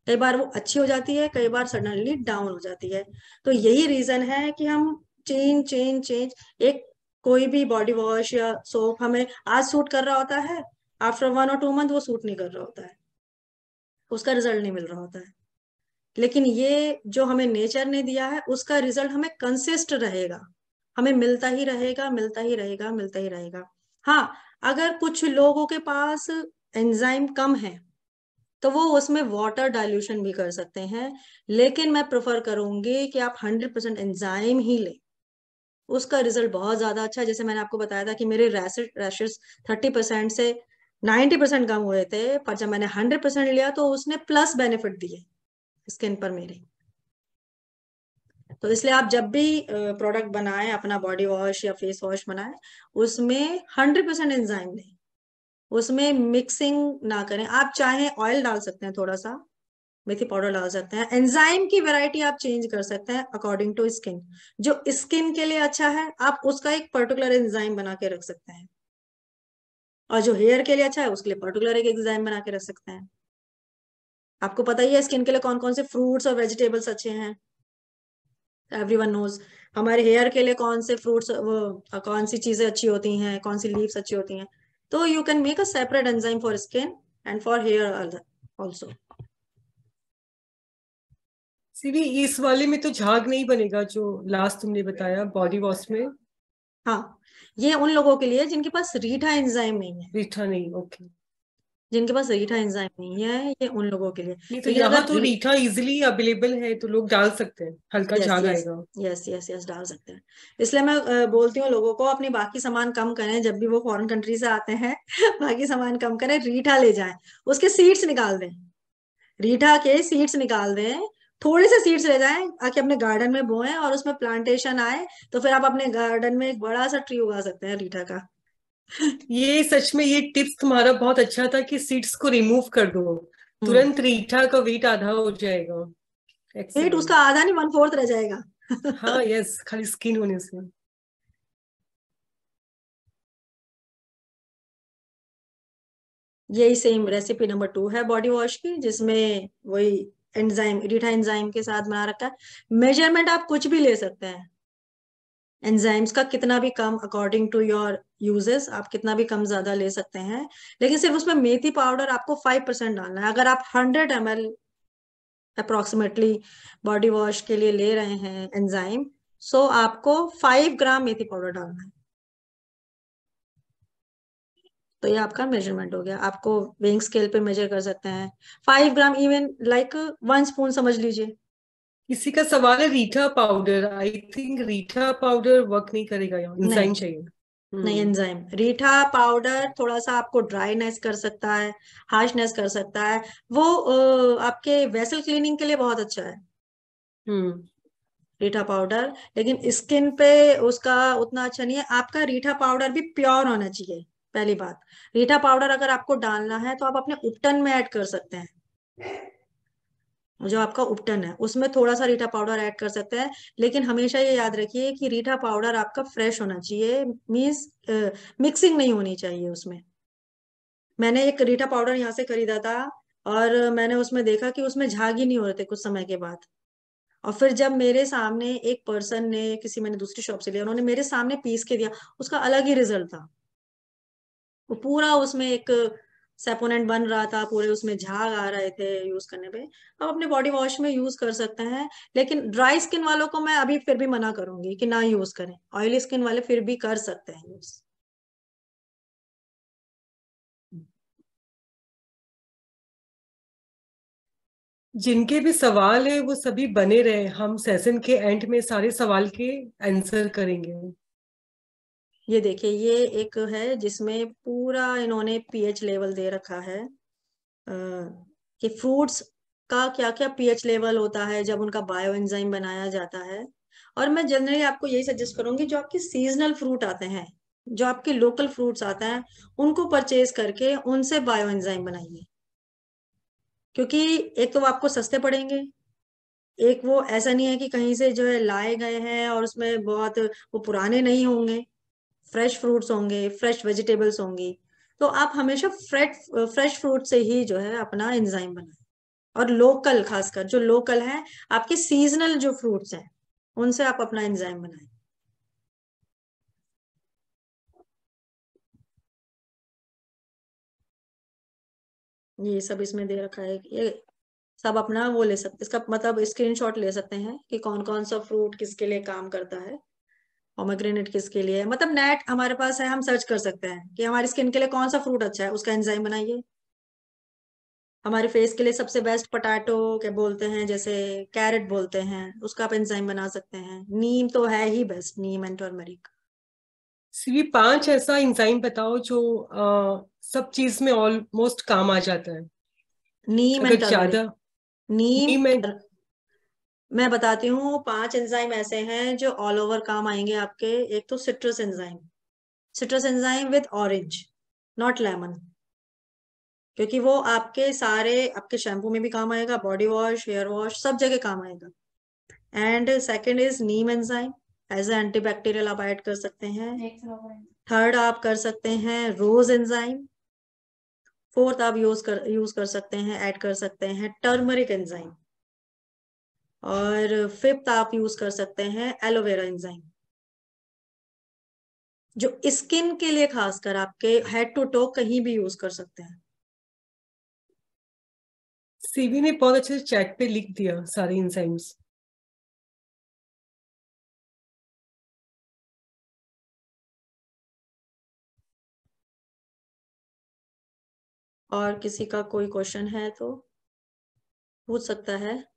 कई बार वो अच्छी हो जाती है कई बार सडनली डाउन हो जाती है तो यही रीजन है कि हम चेंज चेंज चेंज एक कोई भी बॉडी वॉश या सोप हमें आज सूट कर रहा होता है आफ्टर वन और टू मंथ वो सूट नहीं कर रहा होता है उसका रिजल्ट नहीं मिल रहा होता है लेकिन ये जो हमें नेचर ने दिया है उसका रिजल्ट हमें कंसिस्ट रहेगा हमें मिलता ही रहेगा मिलता ही रहेगा मिलता ही रहेगा हाँ अगर कुछ लोगों के पास एंजाइम कम है तो वो उसमें वाटर डाइल्यूशन भी कर सकते हैं लेकिन मैं प्रेफर करूंगी कि आप 100% परसेंट एंजाइम ही लें उसका रिजल्ट बहुत ज्यादा अच्छा है जैसे मैंने आपको बताया था कि मेरे रैशेस थर्टी परसेंट से 90% परसेंट कम हुए थे पर जब मैंने हंड्रेड परसेंट लिया तो उसने प्लस बेनिफिट दिए स्किन पर मेरे तो इसलिए आप जब भी प्रोडक्ट बनाएं अपना बॉडी वॉश या फेस वॉश बनाएं उसमें हंड्रेड परसेंट एंजाइम दें उसमें मिक्सिंग ना करें आप चाहे ऑयल डाल सकते हैं थोड़ा सा मेथी पाउडर डाल सकते हैं एंजाइम की वैरायटी आप चेंज कर सकते हैं अकॉर्डिंग टू स्किन जो स्किन के लिए अच्छा है आप उसका एक पर्टिकुलर एंजाइम बना के रख सकते हैं और जो हेयर के लिए अच्छा है उसके लिए पर्टिकुलर एक एंजाइम बना के रख सकते हैं आपको पता ही है स्किन के लिए कौन कौन से फ्रूट्स और वेजिटेबल्स अच्छे हैं एवरीवन नोज हमारे हेयर के लिए कौन से फ्रूट्स वो कौन सी चीजें अच्छी होती हैं कौन सी लीव्स अच्छी होती हैं तो you can make a separate enzyme for skin and for hair also सीवी इस वाले में तो झाग नहीं बनेगा जो लास्ट तुमने बताया बॉडी वॉश में हाँ ये उन लोगों के लिए जिनके पास रीठा एंजाइम नहीं है रीठा नहीं ओके okay. जिनके पास रीठा एंजाइम नहीं है ये उन लोगों के लिए नहीं तो, तो यहाँ तो रीठा इजिली अवेलेबल है तो लोग डाल सकते हैं हल्का झाग आएगा यस यस यस डाल सकते हैं इसलिए मैं बोलती हूँ लोगों को अपने बाकी सामान कम करें जब भी वो फॉरेन कंट्री से आते हैं बाकी सामान कम करें रीठा ले जाए उसके सीड्स निकाल दें रीठा के सीड्स निकाल दें थोड़े से सीड्स ले जाएं आके अपने गार्डन में बोएं और उसमें प्लांटेशन आए तो फिर आप अपने गार्डन में एक बड़ा सा ट्री उगा सकते हैं रीठा का ये सच में ये टिप्स तुम्हारा बहुत अच्छा था कि सीड्स को रिमूव कर दो हम्म। तुरंत रीठा का वेट आधा हो जाएगा वेट उसका आधा नहीं वन फोर्थ रह जाएगा हाँ यस खाली स्किन होने से यही सेम रेसिपी नंबर टू है बॉडी वॉश की जिसमें वही एंजाइम रीठा एंजाइम के साथ बना रखा है मेजरमेंट आप कुछ भी ले सकते हैं एंजाइम्स का कितना भी कम अकॉर्डिंग टू योर यूजेस आप कितना भी कम ज्यादा ले सकते हैं लेकिन सिर्फ उसमें मेथी पाउडर आपको फाइव परसेंट डालना है अगर आप hundred M L approximately body wash के लिए ले रहे हैं एंजाइम सो so आपको फाइव ग्राम मेथी पाउडर डालना है तो ये आपका मेजरमेंट हो गया आपको वेइंग स्केल पे मेजर कर सकते हैं five gram even like one spoon समझ लीजिए किसी का सवाल है रीठा पाउडर आई थिंक रीठा पाउडर वर्क नहीं करेगा एंजाइम चाहिए नहीं एंजाइम हम्म। रीठा पाउडर थोड़ा सा आपको ड्राईनेस कर सकता है हार्शनेस कर सकता है वो आपके वेसल क्लीनिंग के लिए बहुत अच्छा है हम्म रीठा पाउडर लेकिन स्किन पे उसका उतना अच्छा नहीं है आपका रीठा पाउडर भी प्योर होना चाहिए पहली बात रीठा पाउडर अगर आपको डालना है तो आप अपने उपटन में ऐड कर सकते हैं जो आपका उपटन है उसमें थोड़ा सा रीठा पाउडर ऐड कर सकते हैं लेकिन हमेशा ये याद रखिए कि रीठा पाउडर आपका फ्रेश होना चाहिए मीन्स मिक्सिंग नहीं होनी चाहिए उसमें मैंने एक रीठा पाउडर यहाँ से खरीदा था और मैंने उसमें देखा कि उसमें झाग ही नहीं हो रहे थे कुछ समय के बाद और फिर जब मेरे सामने एक पर्सन ने किसी मैंने दूसरी शॉप से लिया उन्होंने मेरे सामने पीस के दिया उसका अलग ही रिजल्ट था वो पूरा उसमें एक सेपोनेंट बन रहा था पूरे उसमें झाग आ रहे थे यूज करने पे अब अपने बॉडी वॉश में यूज कर सकते हैं लेकिन ड्राई स्किन वालों को मैं अभी फिर भी मना करूंगी कि ना यूज करें ऑयली स्किन वाले फिर भी कर सकते हैं यूज जिनके भी सवाल है वो सभी बने रहे हम सेशन के एंड में सारे सवाल के आंसर करेंगे ये देखिए ये एक है जिसमें पूरा इन्होंने पीएच लेवल दे रखा है कि फ्रूट्स का क्या क्या पीएच लेवल होता है जब उनका बायो एंजाइम बनाया जाता है और मैं जनरली आपको यही सजेस्ट करूंगी जो आपके सीजनल फ्रूट आते हैं जो आपके लोकल फ्रूट्स आते हैं उनको परचेज करके उनसे बायो एंजाइम बनाइए क्योंकि एक तो आपको सस्ते पड़ेंगे एक वो ऐसा नहीं है कि कहीं से जो है लाए गए हैं और उसमें बहुत वो पुराने नहीं होंगे फ्रेश फ्रूट्स होंगे फ्रेश वेजिटेबल्स होंगी तो आप हमेशा फ्रेश फ्रेश फ्रूट से ही जो है अपना एंजाइम बनाए और लोकल खासकर जो लोकल है आपके सीजनल जो फ्रूट्स हैं उनसे आप अपना एंजाइम बनाए ये सब इसमें दे रखा है ये सब अपना वो ले सकते इसका मतलब स्क्रीनशॉट ले सकते हैं कि कौन कौन सा फ्रूट किसके लिए काम करता है होमोग्रेनेट किसके लिए है मतलब नेट हमारे पास है हम सर्च कर सकते हैं कि हमारी स्किन के लिए कौन सा फ्रूट अच्छा है उसका एंजाइम बनाइए हमारे फेस के लिए सबसे बेस्ट पटाटो क्या बोलते हैं जैसे कैरेट बोलते हैं उसका आप एंजाइम बना सकते हैं नीम तो है ही बेस्ट नीम एंड टर्मरिक सिर्फ पांच ऐसा एंजाइम बताओ जो आ, सब चीज में ऑलमोस्ट काम आ जाता है नीम एंड नीम एंड मैं बताती हूँ पांच एंजाइम ऐसे हैं जो ऑल ओवर काम आएंगे आपके एक तो citrus enzyme citrus enzyme with orange not lemon क्योंकि वो आपके सारे आपके शैम्पू में भी काम आएगा बॉडी वॉश हेयर वॉश सब जगह काम आएगा and second is neem enzyme as antibacterial आप ऐड कर सकते हैं थर्ड आप कर सकते हैं रोज एंजाइम फोर्थ आप यूज कर यूज कर सकते हैं ऐड कर सकते हैं टर्मरिक एंजाइम और फिफ्थ आप यूज कर सकते हैं एलोवेरा एंजाइम जो स्किन के लिए खासकर आपके हेड टू टो कहीं भी यूज कर सकते हैं सीवी ने बहुत अच्छे से चैट पे लिख दिया सारे इंजाइम्स और किसी का कोई क्वेश्चन है तो पूछ सकता है